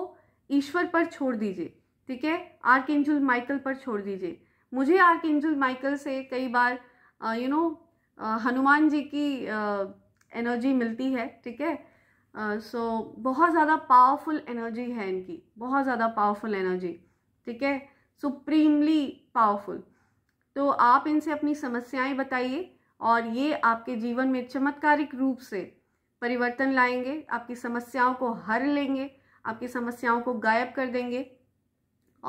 ईश्वर पर छोड़ दीजिए ठीक है आर्क एंजल माइकल पर छोड़ दीजिए मुझे आर्क एंजल माइकल से कई बार you uh, no uh, Hanuman ji की एनर्जी uh, मिलती है ठीक है सो बहुत ज़्यादा पावरफुल एनर्जी है इनकी बहुत ज़्यादा पावरफुल एनर्जी ठीक है सुप्रीमली पावरफुल तो आप इनसे अपनी समस्याएं बताइए और ये आपके जीवन में चमत्कारिक रूप से परिवर्तन लाएंगे आपकी समस्याओं को हर लेंगे आपकी समस्याओं को गायब कर देंगे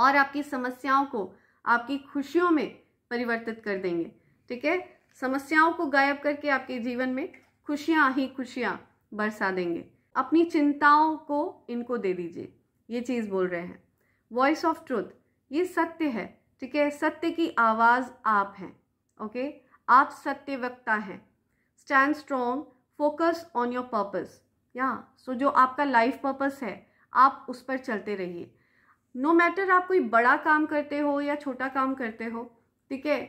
और आपकी समस्याओं को आपकी खुशियों में परिवर्तित कर देंगे ठीक है समस्याओं को गायब करके आपके जीवन में खुशियाँ ही खुशियाँ बरसा देंगे अपनी चिंताओं को इनको दे दीजिए ये चीज़ बोल रहे हैं वॉइस ऑफ ट्रुथ ये सत्य है ठीक है सत्य की आवाज़ आप हैं ओके आप सत्य वक्ता हैं stand strong focus on your purpose या सो जो आपका लाइफ पर्पस है आप उस पर चलते रहिए नो मैटर आप कोई बड़ा काम करते हो या छोटा काम करते हो ठीक है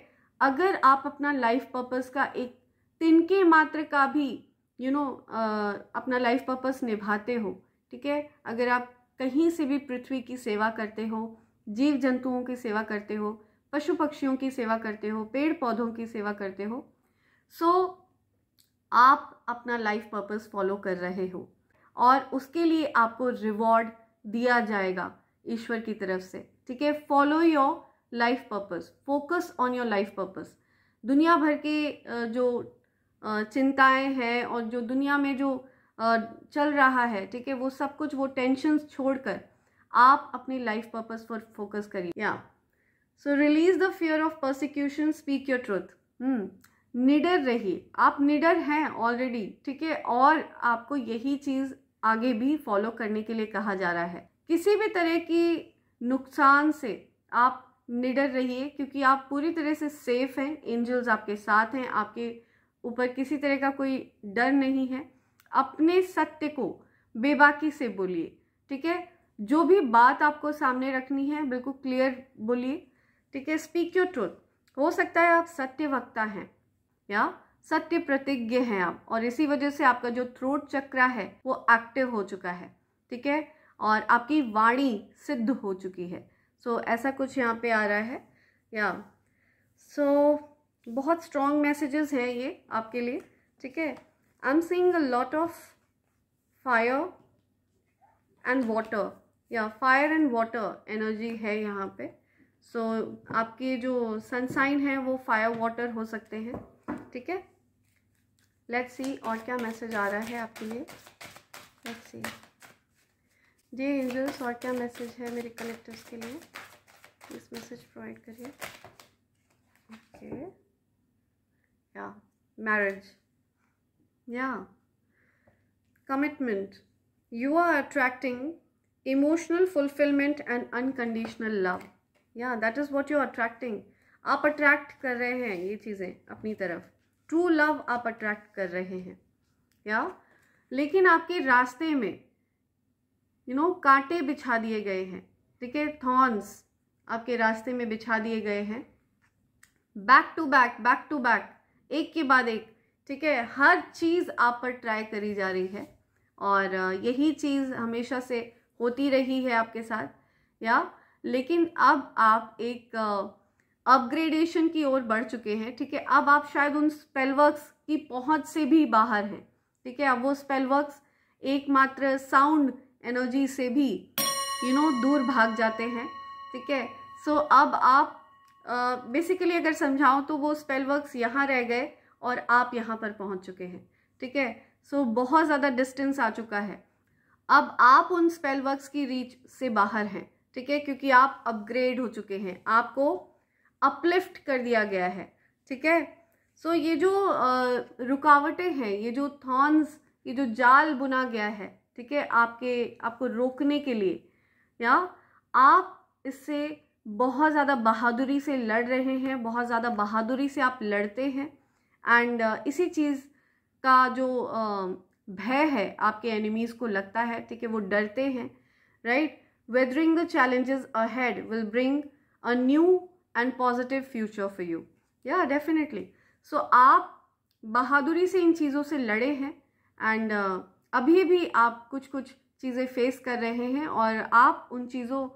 अगर आप अपना लाइफ पर्पस का एक तिनके मात्र का भी यू you नो know, अपना लाइफ पर्पस निभाते हो ठीक है अगर आप कहीं से भी पृथ्वी की सेवा करते हो जीव जंतुओं की सेवा करते हो पशु पक्षियों की सेवा करते हो पेड़ पौधों की सेवा करते हो सो so, आप अपना लाइफ पर्पस फॉलो कर रहे हो और उसके लिए आपको रिवॉर्ड दिया जाएगा ईश्वर की तरफ से ठीक है follow your life purpose focus on your life purpose दुनिया भर के जो चिंताएं हैं और जो दुनिया में जो चल रहा है ठीक है वो सब कुछ वो टेंशन छोड़कर आप अपनी लाइफ पर्पज पर फोकस करिए या so release the fear of prosecution speak your truth निडर रहिए आप निडर हैं ऑलरेडी ठीक है और आपको यही चीज़ आगे भी फॉलो करने के लिए कहा जा रहा है किसी भी तरह की नुकसान से आप निडर रहिए क्योंकि आप पूरी तरह से सेफ हैं एंजल्स आपके साथ हैं आपके ऊपर किसी तरह का कोई डर नहीं है अपने सत्य को बेबाकी से बोलिए ठीक है जो भी बात आपको सामने रखनी है बिल्कुल क्लियर बोलिए ठीक है स्पीक योर ट्रूथ हो सकता है आप सत्य वक्ता हैं या सत्य प्रतिज्ञ हैं आप और इसी वजह से आपका जो थ्रोट चक्रा है वो एक्टिव हो चुका है ठीक है और आपकी वाणी सिद्ध हो चुकी है सो so, ऐसा कुछ यहाँ पे आ रहा है या सो so, बहुत स्ट्रॉन्ग मैसेजेस हैं ये आपके लिए ठीक है I am seeing lot of fire and water या फायर एंड वाटर एनर्जी है यहाँ पे सो so, आपके जो सनसाइन है वो फायर वाटर हो सकते हैं ठीक है लेट्स सी और क्या मैसेज आ रहा है आपके लिए लेट्स सी जी एंजल्स और क्या मैसेज है मेरे कलेक्टर्स के लिए इस मैसेज प्रोवाइड करिए ओके या मैरिज या commitment you are attracting emotional fulfilment and unconditional love या that is what you attracting आप अट्रैक्ट कर रहे हैं ये चीज़ें अपनी तरफ ट्रू लव आप अट्रैक्ट कर रहे हैं या लेकिन आपके रास्ते में यू you नो know, कांटे बिछा दिए गए हैं ठीक है थॉर्न्स आपके रास्ते में बिछा दिए गए हैं back to back back to back एक के बाद एक ठीक है हर चीज़ आप पर ट्राई करी जा रही है और यही चीज़ हमेशा से होती रही है आपके साथ या लेकिन अब आप एक अपग्रेडेशन की ओर बढ़ चुके हैं ठीक है अब आप शायद उन स्पेलवर्क्स की पहुंच से भी बाहर हैं ठीक है अब वो स्पेलवर्क्स एकमात्र साउंड एनर्जी से भी यू you नो know, दूर भाग जाते हैं ठीक है सो so, अब आप बेसिकली अगर समझाऊं तो वो स्पेलवर्क्स यहाँ रह गए और आप यहाँ पर पहुँच चुके हैं ठीक है सो so, बहुत ज़्यादा डिस्टेंस आ चुका है अब आप उन स्पेल वर्क्स की रीच से बाहर हैं ठीक है क्योंकि आप अपग्रेड हो चुके हैं आपको अपलिफ्ट कर दिया गया है ठीक है सो ये जो रुकावटें हैं ये जो थॉर्न्स ये जो जाल बुना गया है ठीक है आपके आपको रोकने के लिए या आप इससे बहुत ज़्यादा बहादुरी से लड़ रहे हैं बहुत ज़्यादा बहादुरी से आप लड़ते हैं एंड uh, इसी चीज़ का जो uh, भय है आपके एनिमीज़ को लगता है ठीक है वो डरते हैं right weathering the challenges ahead will bring a new and positive future for you या डेफिनेटली सो आप बहादुरी से इन चीज़ों से लड़े हैं एंड uh, अभी भी आप कुछ कुछ चीज़ें फेस कर रहे हैं और आप उन चीज़ों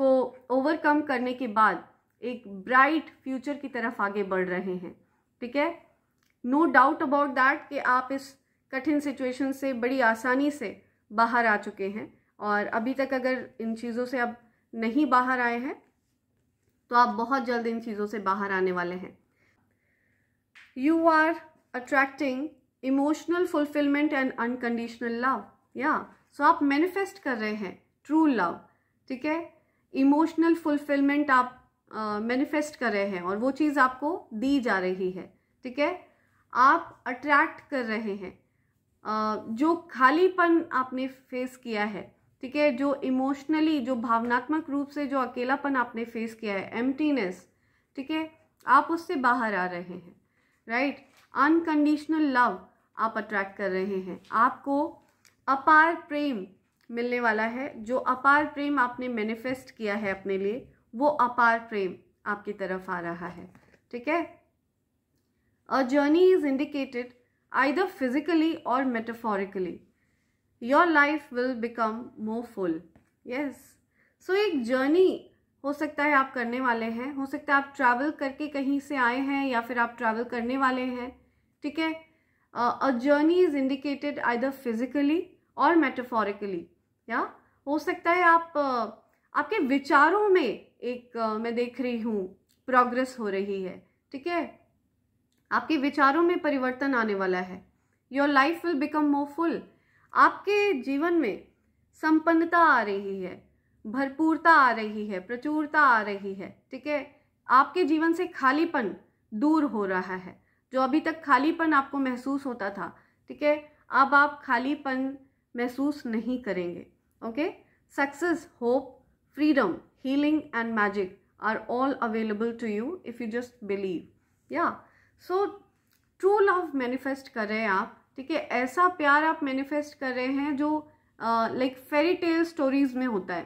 को ओवरकम करने के बाद एक ब्राइट फ्यूचर की तरफ आगे बढ़ रहे हैं ठीक है नो डाउट अबाउट दैट कि आप इस कठिन सिचुएशन से बड़ी आसानी से बाहर आ चुके हैं और अभी तक अगर इन चीज़ों से आप नहीं बाहर आए हैं तो आप बहुत जल्द इन चीज़ों से बाहर आने वाले हैं you are attracting emotional fulfilment and unconditional love या सो आप मैनिफेस्ट कर रहे हैं ट्रू लव ठीक है इमोशनल फुलफिलमेंट आप मैनिफेस्ट uh, कर रहे हैं और वो चीज़ आपको दी जा रही है ठीक है आप अट्रैक्ट कर रहे हैं जो खालीपन आपने फेस किया है ठीक है जो इमोशनली जो भावनात्मक रूप से जो अकेलापन आपने फेस किया है एम्प्टीनेस ठीक है आप उससे बाहर आ रहे हैं राइट अनकंडीशनल लव आप अट्रैक्ट कर रहे हैं आपको अपार प्रेम मिलने वाला है जो अपार प्रेम आपने मैनिफेस्ट किया है अपने लिए वो अपार प्रेम आपकी तरफ आ रहा है ठीक है a journey is indicated either physically or metaphorically. Your life will become more full. Yes. So एक journey हो सकता है आप करने वाले हैं हो सकता है आप ट्रैवल करके कहीं से आए हैं या फिर आप ट्रैवल करने वाले हैं ठीक है a journey is indicated either physically or metaphorically या हो सकता है आप uh, आपके विचारों में एक uh, मैं देख रही हूँ प्रोग्रेस हो रही है ठीक है आपके विचारों में परिवर्तन आने वाला है your life will become more full आपके जीवन में संपन्नता आ रही है भरपूरता आ रही है प्रचुरता आ रही है ठीक है आपके जीवन से खालीपन दूर हो रहा है जो अभी तक खालीपन आपको महसूस होता था ठीक है अब आप खालीपन महसूस नहीं करेंगे okay success hope freedom healing and magic are all available to you if you just believe yeah so true love manifest कर रहे हैं आप ठीक है ऐसा प्यार आप मैनिफेस्ट कर रहे हैं जो लाइक फेरी टेल स्टोरीज में होता है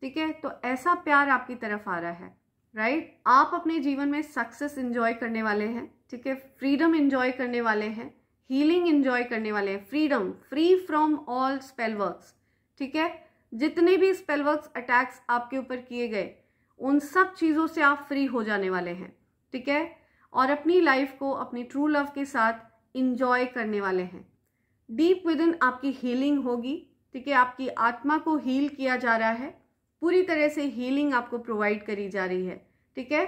ठीक है तो ऐसा प्यार आपकी तरफ आ रहा है राइट right? आप अपने जीवन में सक्सेस इंजॉय करने वाले हैं ठीक है फ्रीडम इंजॉय करने वाले हैं हीलिंग इंजॉय करने वाले हैं freedom free from all spell works ठीक है जितने भी स्पेल वर्क्स अटैक्स आपके ऊपर किए गए उन सब चीज़ों से आप फ्री हो जाने वाले हैं ठीक है और अपनी लाइफ को अपने ट्रू लव के साथ इंजॉय करने वाले हैं डीप विद इन आपकी हीलिंग होगी ठीक है आपकी आत्मा को हील किया जा रहा है पूरी तरह से हीलिंग आपको प्रोवाइड करी जा रही है ठीक है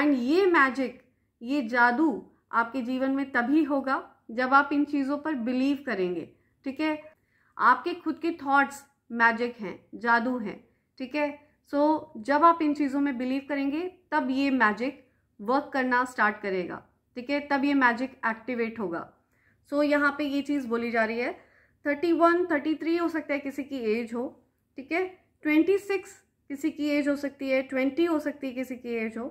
एंड ये मैजिक ये जादू आपके जीवन में तभी होगा जब आप इन चीज़ों पर बिलीव करेंगे ठीक है आपके खुद के थॉट्स मैजिक हैं जादू हैं ठीक है सो so, जब आप इन चीज़ों में बिलीव करेंगे तब ये मैजिक वर्क करना स्टार्ट करेगा ठीक है तब ये मैजिक एक्टिवेट होगा सो so, यहाँ पे ये चीज़ बोली जा रही है थर्टी वन थर्टी थ्री हो सकता है किसी की एज हो ठीक है ट्वेंटी सिक्स किसी की एज हो सकती है ट्वेंटी हो सकती है किसी की एज हो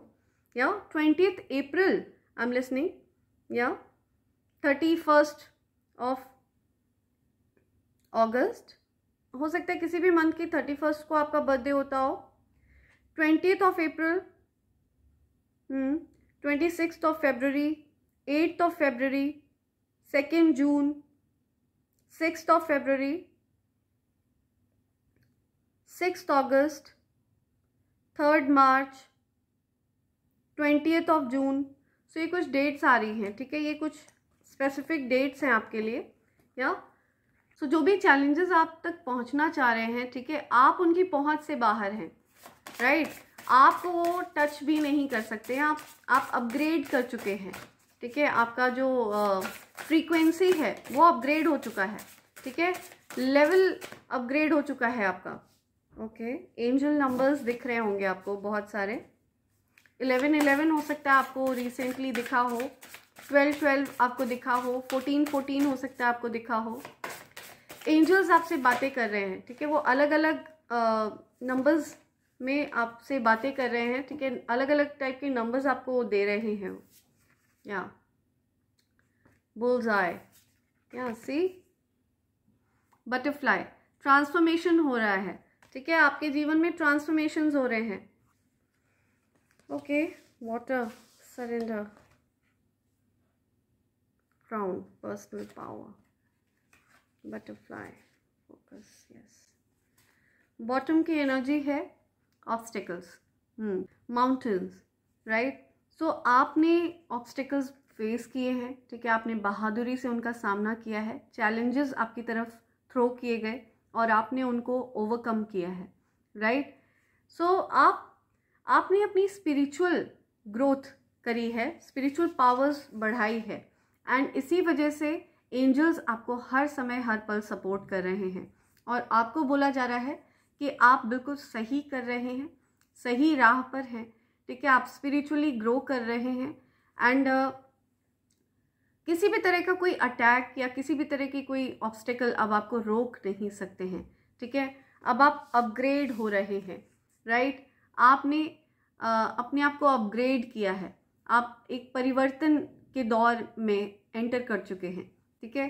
या twenty April I am listening या थर्टी फर्स्ट ऑफ ऑगस्ट हो सकता है किसी भी मंथ की थर्टी फर्स्ट को आपका बर्थडे होता हो twenty of April twenty six of February eighth of February second June six of February six August third March twentieth of June so ये कुछ डेट्स आ रही हैं ठीक है ये कुछ स्पेसिफिक डेट्स हैं आपके लिए या सो so, जो भी चैलेंजेस आप तक पहुंचना चाह रहे हैं ठीक है आप उनकी पहुंच से बाहर हैं राइट right? आप वो टच भी नहीं कर सकते आप आप अपग्रेड कर चुके हैं ठीक है आपका जो फ्रीक्वेंसी है वो अपग्रेड हो चुका है ठीक है लेवल अपग्रेड हो चुका है आपका ओके एंजल नंबर्स दिख रहे होंगे आपको बहुत सारे इलेवन इलेवन हो सकता है आपको रिसेंटली दिखा हो ट्वेल्व ट्वेल्व आपको दिखा हो फोर्टीन फोर्टीन हो सकता है आपको दिखा हो एंजल्स आपसे बातें कर रहे हैं ठीक है वो अलग अलग नंबर्स में आपसे बातें कर रहे हैं ठीक है अलग अलग टाइप के नंबर्स आपको दे रहे हैं या बुल्स आए या सी बटरफ्लाई ट्रांसफॉर्मेशन हो रहा है ठीक है आपके जीवन में ट्रांसफॉर्मेशन हो रहे हैं okay water surrender crown personal power butterfly focus yes bottom की एनर्जी है ऑब्स्टिकल्स माउंटेन्स राइट सो आपने ऑब्स्टिकल्स फेस किए हैं ठीक है आपने बहादुरी से उनका सामना किया है चैलेंजेस आपकी तरफ थ्रो किए गए और आपने उनको ओवरकम किया है राइट right? सो so, आप आपने अपनी स्पिरिचुअल ग्रोथ करी है स्पिरिचुअल पावर्स बढ़ाई है एंड इसी वजह से एंजल्स आपको हर समय हर पल सपोर्ट कर रहे हैं और आपको बोला जा रहा है कि आप बिल्कुल सही कर रहे हैं सही राह पर हैं ठीक है आप स्पिरिचुअली ग्रो कर रहे हैं एंड uh, किसी भी तरह का कोई अटैक या किसी भी तरह की कोई ऑब्स्टेकल अब आपको रोक नहीं सकते हैं ठीक है अब आप अपग्रेड हो रहे हैं राइट आपने uh, अपने आप को अपग्रेड किया है आप एक परिवर्तन के दौर में एंटर कर चुके हैं ठीक है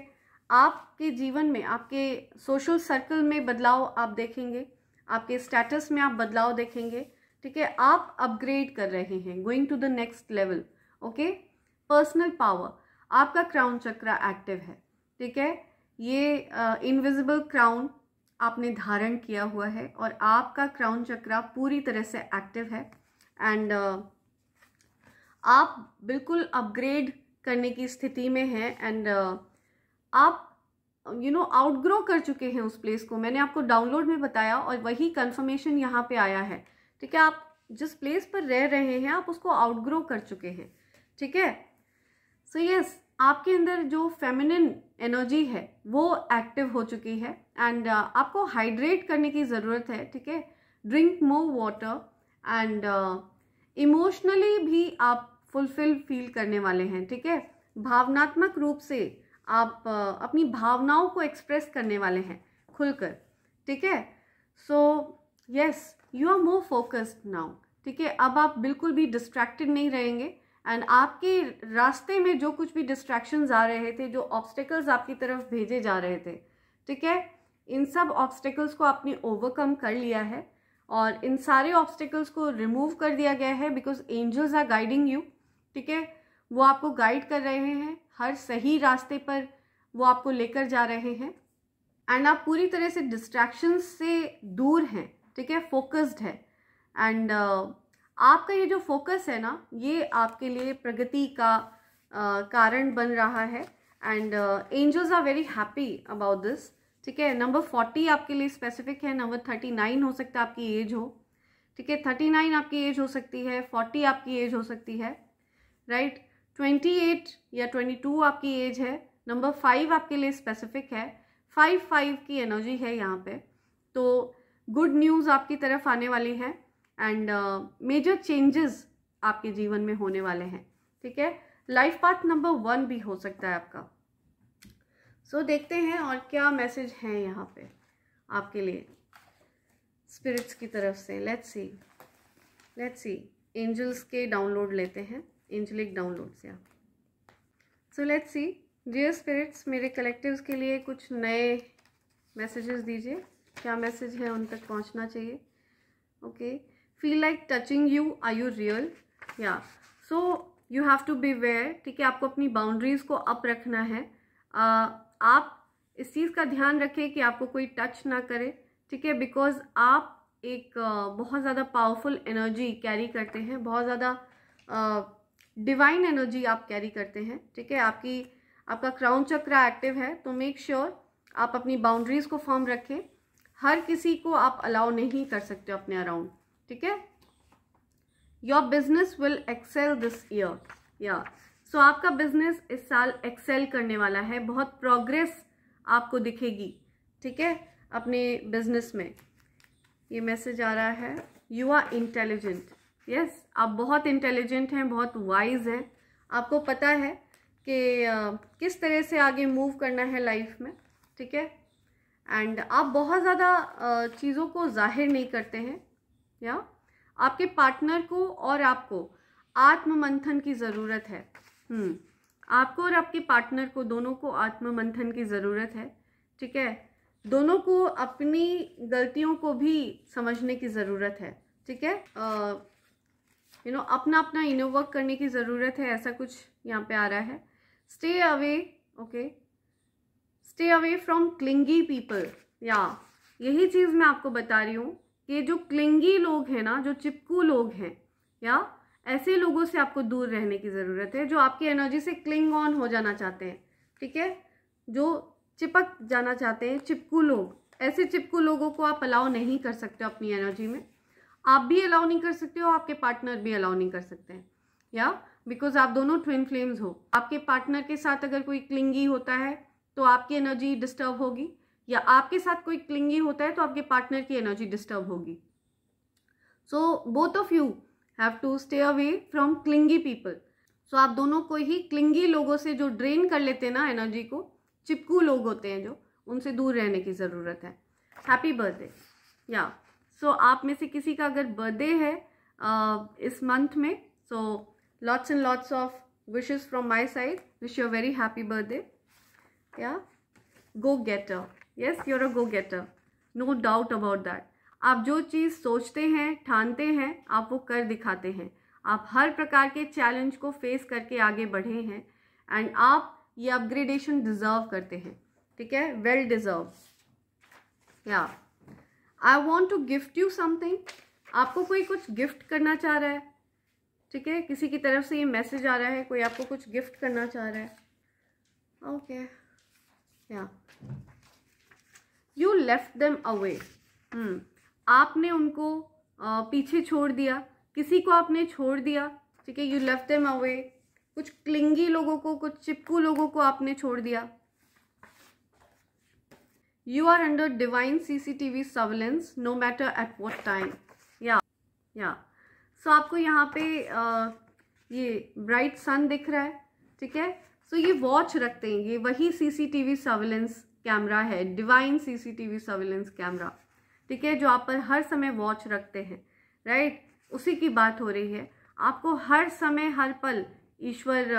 आपके जीवन में आपके सोशल सर्कल में बदलाव आप देखेंगे आपके स्टेटस में आप बदलाव देखेंगे ठीक है आप अपग्रेड कर रहे हैं going to the next level okay personal power आपका क्राउन चक्र एक्टिव है ठीक है ये इनविजिबल uh, क्राउन आपने धारण किया हुआ है और आपका क्राउन चक्र पूरी तरह से एक्टिव है एंड uh, आप बिल्कुल अपग्रेड करने की स्थिति में हैं एंड uh, आप यू नो आउटग्रो कर चुके हैं उस प्लेस को मैंने आपको डाउनलोड में बताया और वही कंफर्मेशन यहाँ पे आया है ठीक है आप जिस प्लेस पर रह रहे हैं आप उसको आउटग्रो कर चुके हैं ठीक है सो यस आपके अंदर जो फेमिनिन एनर्जी है वो एक्टिव हो चुकी है एंड uh, आपको हाइड्रेट करने की ज़रूरत है ठीक है drink more water and emotionally भी आप फुलफिल फील करने वाले हैं ठीक है भावनात्मक रूप से आप अपनी भावनाओं को एक्सप्रेस करने वाले हैं खुलकर ठीक है so yes you are more focused now ठीक है अब आप बिल्कुल भी डिस्ट्रैक्टेड नहीं रहेंगे एंड आपके रास्ते में जो कुछ भी डिस्ट्रैक्शंस आ रहे थे जो ऑब्स्टेकल्स आपकी तरफ भेजे जा रहे थे ठीक है इन सब ऑब्स्टेकल्स को आपने ओवरकम कर लिया है और इन सारे ऑब्स्टेकल्स को रिमूव कर दिया गया है because angels are guiding you ठीक है वो आपको गाइड कर रहे हैं हर सही रास्ते पर वो आपको लेकर जा रहे हैं एंड आप पूरी तरह से डिस्ट्रैक्शन से दूर हैं ठीक है फोकस्ड है एंड uh, आपका ये जो फोकस है ना ये आपके लिए प्रगति का uh, कारण बन रहा है and angels are very happy about this ठीक है नंबर फोर्टी आपके लिए स्पेसिफिक है नंबर थर्टी नाइन हो सकता है आपकी एज हो ठीक है थर्टी नाइन आपकी एज हो सकती है फोर्टी आपकी एज हो सकती है राइट right? ट्वेंटी एट या ट्वेंटी टू आपकी एज है नंबर फाइव आपके लिए स्पेसिफिक है फाइव फाइव की एनर्जी है यहाँ पे तो गुड न्यूज़ आपकी तरफ आने वाली है एंड मेजर चेंजेस आपके जीवन में होने वाले हैं ठीक है लाइफ पाथ नंबर वन भी हो सकता है आपका सो so, देखते हैं और क्या मैसेज है यहाँ पे आपके लिए स्पिरिट्स की तरफ से let's see let's see angels के डाउनलोड लेते हैं angelic downloads yeah so let's see dear spirits मेरे कलेक्टिव्स के लिए कुछ नए मैसेजेस दीजिए क्या मैसेज है उन तक पहुंचना चाहिए okay feel like touching you are you real yeah so you have to beware ठीक है आपको अपनी बाउंड्रीज को अप रखना है uh, आप इस चीज़ का ध्यान रखें कि आपको कोई टच ना करे ठीक है बिकॉज आप एक uh, बहुत ज़्यादा पावरफुल एनर्जी कैरी करते हैं बहुत ज़्यादा uh, डिवाइन एनर्जी आप कैरी करते हैं ठीक है आपकी आपका क्राउन चक्र एक्टिव है तो मेक श्योर sure आप अपनी बाउंड्रीज को फॉर्म रखें हर किसी को आप अलाउ नहीं कर सकते अपने अराउंड ठीक है your business will excel this year yeah so आपका बिजनेस इस साल एक्सेल करने वाला है बहुत प्रोग्रेस आपको दिखेगी ठीक है अपने बिजनेस में ये मैसेज आ रहा है you are intelligent yes yes, आप बहुत इंटेलिजेंट हैं बहुत वाइज हैं आपको पता है कि किस तरह से आगे मूव करना है लाइफ में ठीक है एंड आप बहुत ज़्यादा चीज़ों को जाहिर नहीं करते हैं या आपके पार्टनर को और आपको आत्म मंथन की ज़रूरत है हम्म, आपको और आपके पार्टनर को दोनों को आत्म मंथन की ज़रूरत है ठीक है दोनों को अपनी गलतियों को भी समझने की ज़रूरत है ठीक है यू you नो know, अपना अपना इनो वर्क करने की ज़रूरत है ऐसा कुछ यहाँ पे आ रहा है stay away okay stay away from clingy people या यही चीज़ मैं आपको बता रही हूँ कि जो क्लिंगी लोग हैं ना जो चिपकू लोग हैं या ऐसे लोगों से आपको दूर रहने की ज़रूरत है जो आपकी एनर्जी से क्लिंग ऑन हो जाना चाहते हैं ठीक है जो चिपक जाना चाहते हैं चिपकू लोग ऐसे चिपकू लोगों को आप अलाउ नहीं कर सकते अपनी एनर्जी में आप भी अलाउ नहीं कर सकते हो आपके पार्टनर भी अलाउ नहीं कर सकते हैं या बिकॉज आप दोनों ट्विन फ्लेम्स हो आपके पार्टनर के साथ अगर कोई क्लिंगी होता है तो आपकी एनर्जी डिस्टर्ब होगी या आपके साथ कोई क्लिंगी होता है तो आपके पार्टनर की एनर्जी डिस्टर्ब होगी so both of you have to stay away from clingy people so आप दोनों को ही क्लिंगी लोगों से जो ड्रेन कर लेते हैं ना एनर्जी को चिपकू लोग होते हैं जो उनसे दूर रहने की ज़रूरत है हैप्पी बर्थडे या सो so, आप में से किसी का अगर बर्थडे है uh, इस मंथ में so lots and lots of wishes from my side wish you very happy birthday yeah go getter yes you're a go getter no doubt about that आप जो चीज़ सोचते हैं ठानते हैं आप वो कर दिखाते हैं आप हर प्रकार के चैलेंज को फेस करके आगे बढ़े हैं एंड आप ये अपग्रेडेशन डिज़र्व करते हैं ठीक है well deserve yeah I want to gift you something आपको कोई कुछ गिफ्ट करना चाह रहा है ठीक है किसी की तरफ से ये मैसेज आ रहा है कोई आपको कुछ गिफ्ट करना चाह रहा है ओके या यू लेफ्ट देम अवे आपने उनको आ, पीछे छोड़ दिया किसी को आपने छोड़ दिया ठीक है यू लेफ्ट देम अवे कुछ क्लिंगी लोगों को कुछ चिपकू लोगों को आपने छोड़ दिया you divine C C T V surveillance no matter at what time yeah yeah सो आपको यहाँ पे आ, ये ब्राइट सन दिख रहा है ठीक है सो ये वॉच रखते हैं ये वही C C V surveillance camera है डिवाइन वी सर्वेलेंस कैमरा ठीक है जो आप पर हर समय वॉच रखते हैं राइट उसी की बात हो रही है आपको हर समय हर पल ईश्वर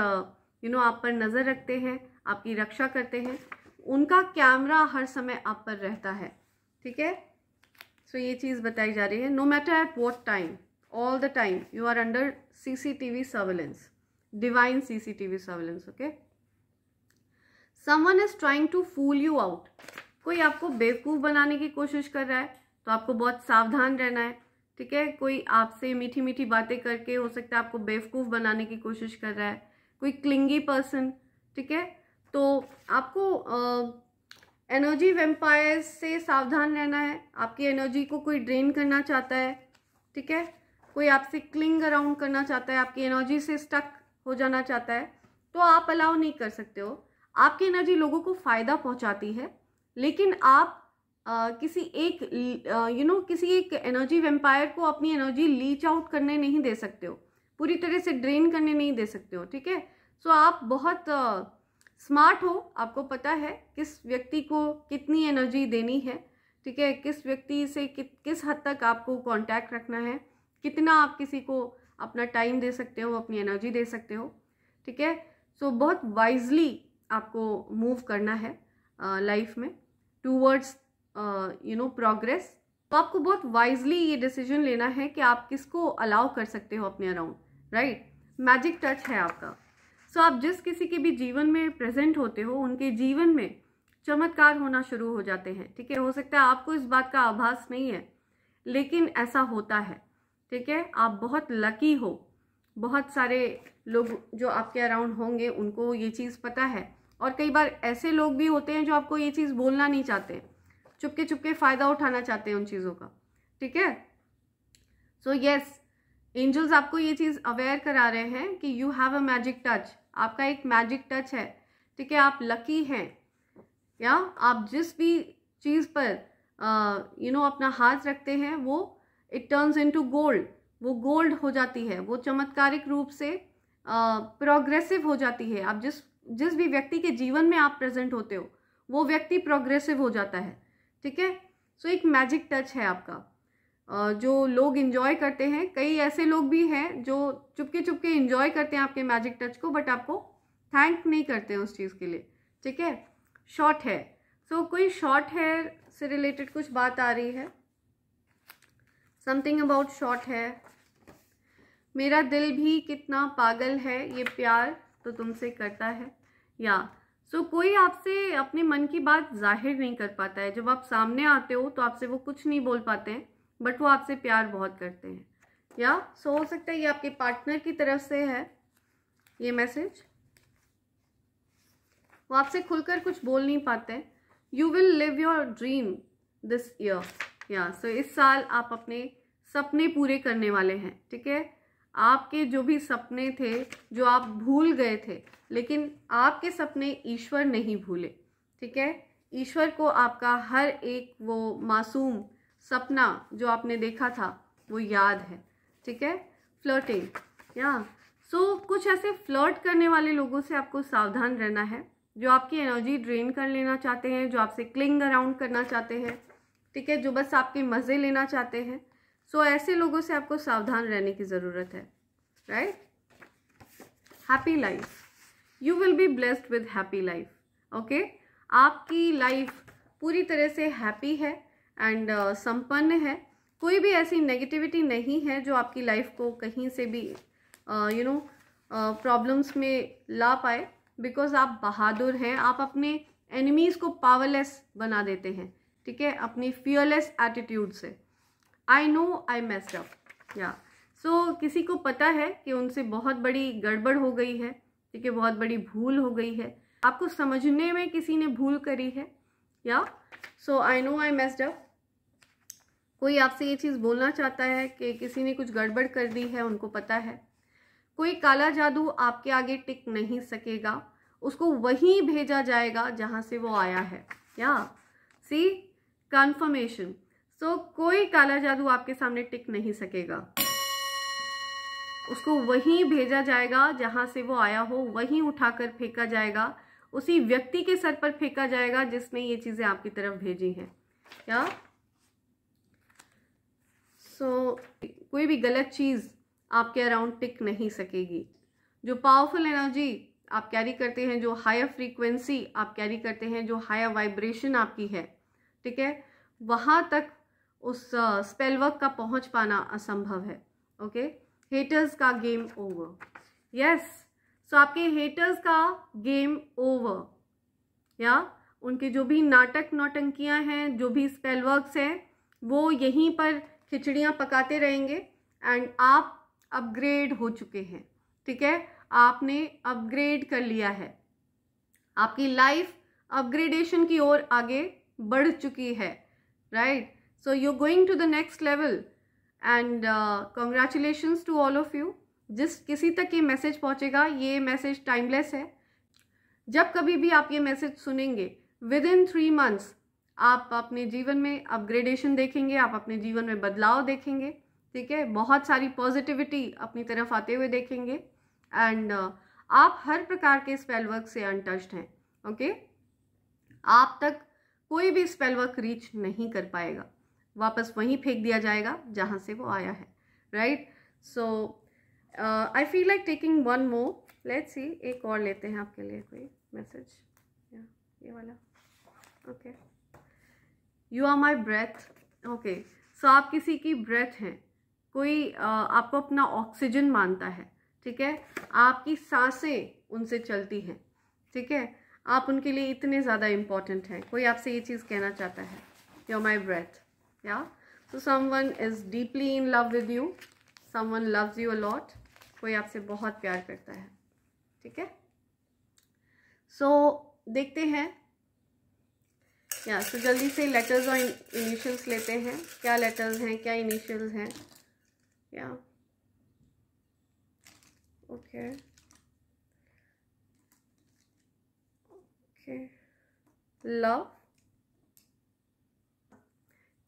यू नो आप पर नज़र रखते हैं आपकी रक्षा करते हैं उनका कैमरा हर समय आप पर रहता है ठीक है सो ये चीज़ बताई जा रही है no matter at what time all the time you are under C C T V surveillance divine C C T V surveillance okay someone is trying to fool you out कोई आपको बेवकूफ़ बनाने की कोशिश कर रहा है तो आपको बहुत सावधान रहना है ठीक है कोई आपसे मीठी मीठी बातें करके हो सकता है आपको बेवकूफ़ बनाने की कोशिश कर रहा है कोई क्लिंगी पर्सन ठीक है तो आपको एनर्जी वेम्पायर से सावधान रहना है आपकी एनर्जी को कोई ड्रेन करना चाहता है ठीक है कोई आपसे क्लिंग अराउंड करना चाहता है आपकी एनर्जी से स्टक हो जाना चाहता है तो आप अलाउ नहीं कर सकते हो आपकी एनर्जी लोगों को फ़ायदा पहुंचाती है लेकिन आप आ, किसी एक यू नो किसी एक एनर्जी वेम्पायर को अपनी एनर्जी लीच आउट करने नहीं दे सकते हो पूरी तरह से ड्रेन करने नहीं दे सकते हो ठीक है सो आप बहुत आ, स्मार्ट हो आपको पता है किस व्यक्ति को कितनी एनर्जी देनी है ठीक है किस व्यक्ति से कि, किस हद तक आपको कांटेक्ट रखना है कितना आप किसी को अपना टाइम दे सकते हो अपनी एनर्जी दे सकते हो ठीक है सो बहुत वाइजली आपको मूव करना है लाइफ uh, में टूवर्ड्स यू नो प्रोग्रेस तो आपको बहुत वाइजली ये डिसीजन लेना है कि आप किसको अलाउ कर सकते हो अपने अराउंड राइट मैजिक टच है आपका सो आप जिस किसी के भी जीवन में प्रेजेंट होते हो उनके जीवन में चमत्कार होना शुरू हो जाते हैं ठीक है हो सकता है आपको इस बात का आभास नहीं है लेकिन ऐसा होता है ठीक है आप बहुत लकी हो बहुत सारे लोग जो आपके अराउंड होंगे उनको ये चीज़ पता है और कई बार ऐसे लोग भी होते हैं जो आपको ये चीज़ बोलना नहीं चाहते चुपके चुपके फ़ायदा उठाना चाहते हैं उन चीज़ों का ठीक है सो यस एंजल्स आपको ये चीज़ अवेयर करा रहे हैं कि you have a magic touch आपका एक मैजिक टच है ठीक है आप लकी हैं या आप जिस भी चीज़ पर यू नो अपना हाथ रखते हैं वो इट टर्न्स इनटू गोल्ड वो गोल्ड हो जाती है वो चमत्कारिक रूप से प्रोग्रेसिव uh, हो जाती है आप जिस जिस भी व्यक्ति के जीवन में आप प्रेजेंट होते हो वो व्यक्ति प्रोग्रेसिव हो जाता है ठीक है सो एक मैजिक टच है आपका जो लोग इन्जॉय करते हैं कई ऐसे लोग भी हैं जो चुपके चुपके इन्जॉय करते हैं आपके मैजिक टच को बट आपको थैंक नहीं करते हैं उस चीज़ के लिए ठीक है शॉर्ट है सो कोई शॉर्ट हेयर से रिलेटेड कुछ बात आ रही है समथिंग अबाउट शॉर्ट है मेरा दिल भी कितना पागल है ये प्यार तो तुमसे करता है या सो so, कोई आपसे अपने मन की बात जाहिर नहीं कर पाता है जब आप सामने आते हो तो आपसे वो कुछ नहीं बोल पाते हैं बट वो आपसे प्यार बहुत करते हैं या सो हो सकता है ये आपके पार्टनर की तरफ से है ये मैसेज वो आपसे खुलकर कुछ बोल नहीं पाते you will live your dream this year yeah so इस साल आप अपने सपने पूरे करने वाले हैं ठीक है आपके जो भी सपने थे जो आप भूल गए थे लेकिन आपके सपने ईश्वर नहीं भूले ठीक है ईश्वर को आपका हर एक वो मासूम सपना जो आपने देखा था वो याद है ठीक है फ्लर्टिंग या सो कुछ ऐसे फ्लर्ट करने वाले लोगों से आपको सावधान रहना है जो आपकी एनर्जी ड्रेन कर लेना चाहते हैं जो आपसे क्लिंग अराउंड करना चाहते हैं ठीक है जो बस आपके मज़े लेना चाहते हैं सो so, ऐसे लोगों से आपको सावधान रहने की ज़रूरत है right happy life you will be blessed with happy life okay आपकी लाइफ पूरी तरह से हैप्पी है एंड संपन्न है कोई भी ऐसी नेगेटिविटी नहीं है जो आपकी लाइफ को कहीं से भी यू नो प्रॉब्लम्स में ला पाए बिकॉज आप बहादुर हैं आप अपने एनिमीज़ को पावरलेस बना देते हैं ठीक है अपनी फियरलेस एटीट्यूड से I know I messed up yeah so किसी को पता है कि उनसे बहुत बड़ी गड़बड़ हो गई है ठीक है बहुत बड़ी भूल हो गई है आपको समझने में किसी ने भूल करी है या so I know I messed up कोई आपसे ये चीज़ बोलना चाहता है कि किसी ने कुछ गड़बड़ कर दी है उनको पता है कोई काला जादू आपके आगे टिक नहीं सकेगा उसको वहीं भेजा जाएगा जहाँ से वो आया है क्या सी कन्फर्मेशन सो कोई काला जादू आपके सामने टिक नहीं सकेगा उसको वहीं भेजा जाएगा जहाँ से वो आया हो वहीं उठाकर फेंका जाएगा उसी व्यक्ति के सर पर फेंका जाएगा जिसने ये चीज़ें आपकी तरफ भेजी हैं क्या सो so, कोई भी गलत चीज़ आपके अराउंड टिक नहीं सकेगी जो पावरफुल एनर्जी आप कैरी करते हैं जो हायर फ्रीक्वेंसी आप कैरी करते हैं जो हायर वाइब्रेशन आपकी है ठीक है वहाँ तक उस स्पेल uh, वर्क का पहुँच पाना असंभव है ओके हेटर्स का गेम ओवर यस सो आपके हेटर्स का गेम ओवर या उनके जो भी नाटक नौटंकियाँ हैं जो भी स्पेल वर्क्स हैं वो यहीं पर खिचड़ियाँ पकाते रहेंगे एंड आप अपग्रेड हो चुके हैं ठीक है आपने अपग्रेड कर लिया है आपकी लाइफ अपग्रेडेशन की ओर आगे बढ़ चुकी है right so you going to the next level and congratulation to all of you जिस किसी तक ये मैसेज पहुँचेगा ये मैसेज टाइमलेस है जब कभी भी आप ये मैसेज सुनेंगे विद इन थ्री मंथ्स आप अपने जीवन में अपग्रेडेशन देखेंगे आप अपने जीवन में बदलाव देखेंगे ठीक है बहुत सारी पॉजिटिविटी अपनी तरफ आते हुए देखेंगे एंड uh, आप हर प्रकार के स्पेल वर्क से अनटच्ड हैं ओके okay? आप तक कोई भी स्पेल वर्क रीच नहीं कर पाएगा वापस वहीं फेंक दिया जाएगा जहाँ से वो आया है right so I feel like taking one more let's see एक और लेते हैं आपके लिए कोई मैसेज या ये वाला okay okay. You are my breath okay so आप किसी की ब्रेथ हैं कोई uh, आपको अपना ऑक्सीजन मानता है ठीक है आपकी सांसें उनसे चलती हैं ठीक है आप उनके लिए इतने ज़्यादा इम्पॉर्टेंट हैं कोई आपसे ये चीज़ कहना चाहता है you are my breath yeah so someone is deeply in love with you someone loves you a lot कोई आपसे बहुत प्यार करता है ठीक है सो so, देखते हैं या तो जल्दी से लेटर्स और इनिशियल्स लेते हैं क्या लेटर्स हैं क्या इनिशियल्स हैं या ओके ओके लव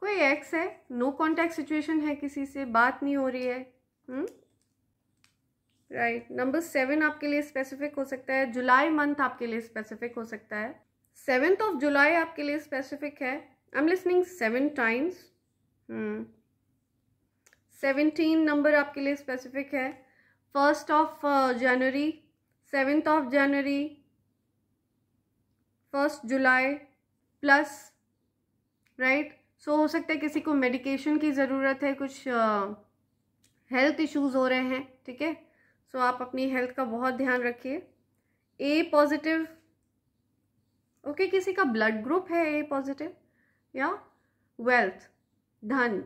कोई एक्स है नो कांटेक्ट सिचुएशन है किसी से बात नहीं हो रही है राइट नंबर सेवन आपके लिए स्पेसिफिक हो सकता है जुलाई मंथ आपके लिए स्पेसिफिक हो सकता है सेवेंथ ऑफ जुलाई आपके लिए स्पेसिफिक है I am listening seven times seventeen number आपके लिए स्पेसिफिक है first of January seventh of January first July plus right so हो सकता है किसी को मेडिकेशन की ज़रूरत है कुछ हेल्थ uh, इश्यूज हो रहे हैं ठीक है सो so, आप अपनी हेल्थ का बहुत ध्यान रखिए ए पॉजिटिव ओके okay, किसी का ब्लड ग्रुप है ए पॉजिटिव या वेल्थ धन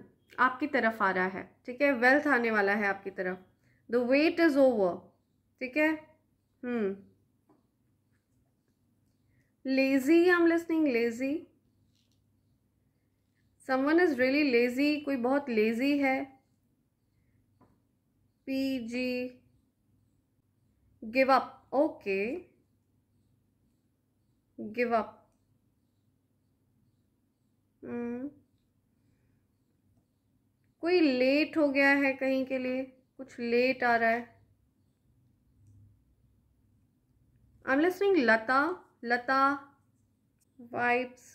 आपकी तरफ आ रहा है ठीक है वेल्थ आने वाला है आपकी तरफ द वेट इज ओवर ठीक है hmm lazy I am listening lazy someone is really lazy कोई बहुत लेजी है P G give up okay give up hmm. कोई लेट हो गया है कहीं के लिए कुछ लेट आ रहा है I am listening Lata Lata vibes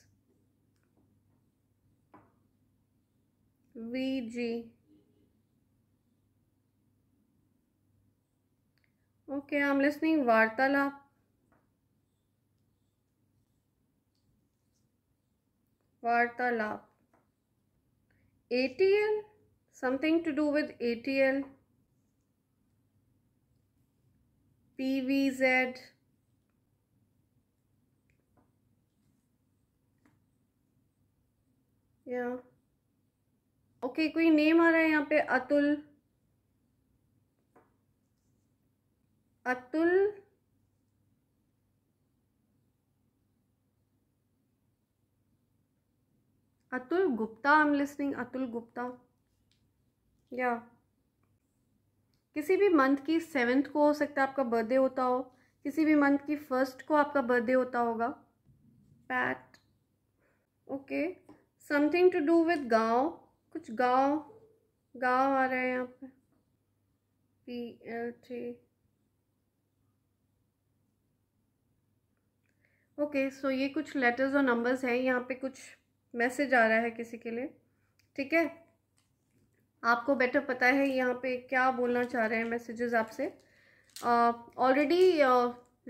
V G okay I am listening वार्तालाप वार्तालाप ATL something to do P V Z yeah okay कोई नेम आ रहा है यहाँ पे अतुल अतुल अतुल गुप्ता एम listening. अतुल गुप्ता या किसी भी मंथ की सेवेंथ को हो सकता है आपका बर्थडे होता हो किसी भी मंथ की फर्स्ट को आपका बर्थडे होता होगा Pat okay something to do with गांव कुछ गांव गांव आ रहे हैं यहाँ पे P L T okay so ये कुछ लेटर्स और नंबर्स हैं यहाँ पे कुछ मैसेज आ रहा है किसी के लिए ठीक है आपको बेटर पता है यहाँ पे क्या बोलना चाह रहे हैं मैसेजेस आपसे ऑलरेडी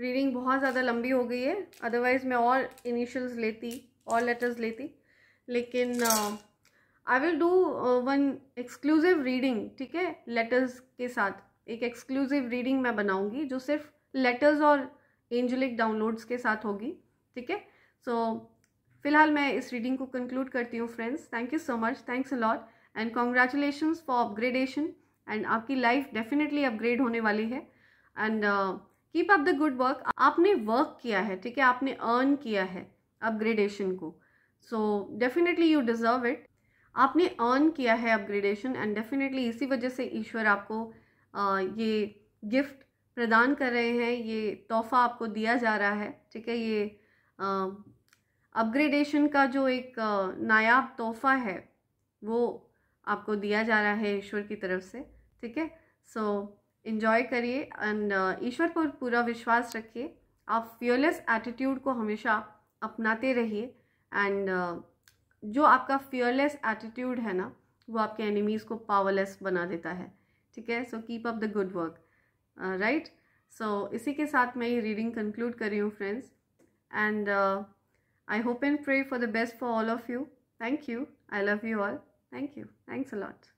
रीडिंग बहुत ज़्यादा लंबी हो गई है अदरवाइज़ मैं और इनिशियल्स लेती और लेटर्स लेती लेकिन I will do one exclusive reading ठीक है लेटर्स के साथ एक एक्सक्लूसिव रीडिंग मैं बनाऊंगी जो सिर्फ लेटर्स और एंजलिक डाउनलोड्स के साथ होगी ठीक है सो फिलहाल मैं इस रीडिंग को कंक्लूड करती हूँ friends thank you so much thanks a lot and congratulation for upgradation and आपकी लाइफ डेफिनेटली अपग्रेड होने वाली है and keep up the good work आपने वर्क किया है ठीक है आपने अर्न किया है अपग्रेडेशन को so definitely you deserve it आपने अर्न किया है अपग्रेडेशन एंड डेफिनेटली इसी वजह से ईश्वर आपको आ, uh, ये गिफ्ट प्रदान कर रहे हैं ये तोहफा आपको दिया जा रहा है ठीक है ये आ, uh, अपग्रेडेशन का जो एक नायाब तोहफा है वो आपको दिया जा रहा है ईश्वर की तरफ से ठीक है सो इन्जॉय करिए एंड ईश्वर पर पूरा विश्वास रखिए आप फियरलेस एटीट्यूड को हमेशा अपनाते रहिए एंड uh, जो आपका फियरलेस एटीट्यूड है ना वो आपके एनिमीज़ को पावरलेस बना देता है ठीक है so keep up the good work right so इसी के साथ मैं ये रीडिंग कंक्लूड कर रही हूँ friends and I hope and pray for the best for all of you. Thank you. I love you all. Thank you. Thanks a lot.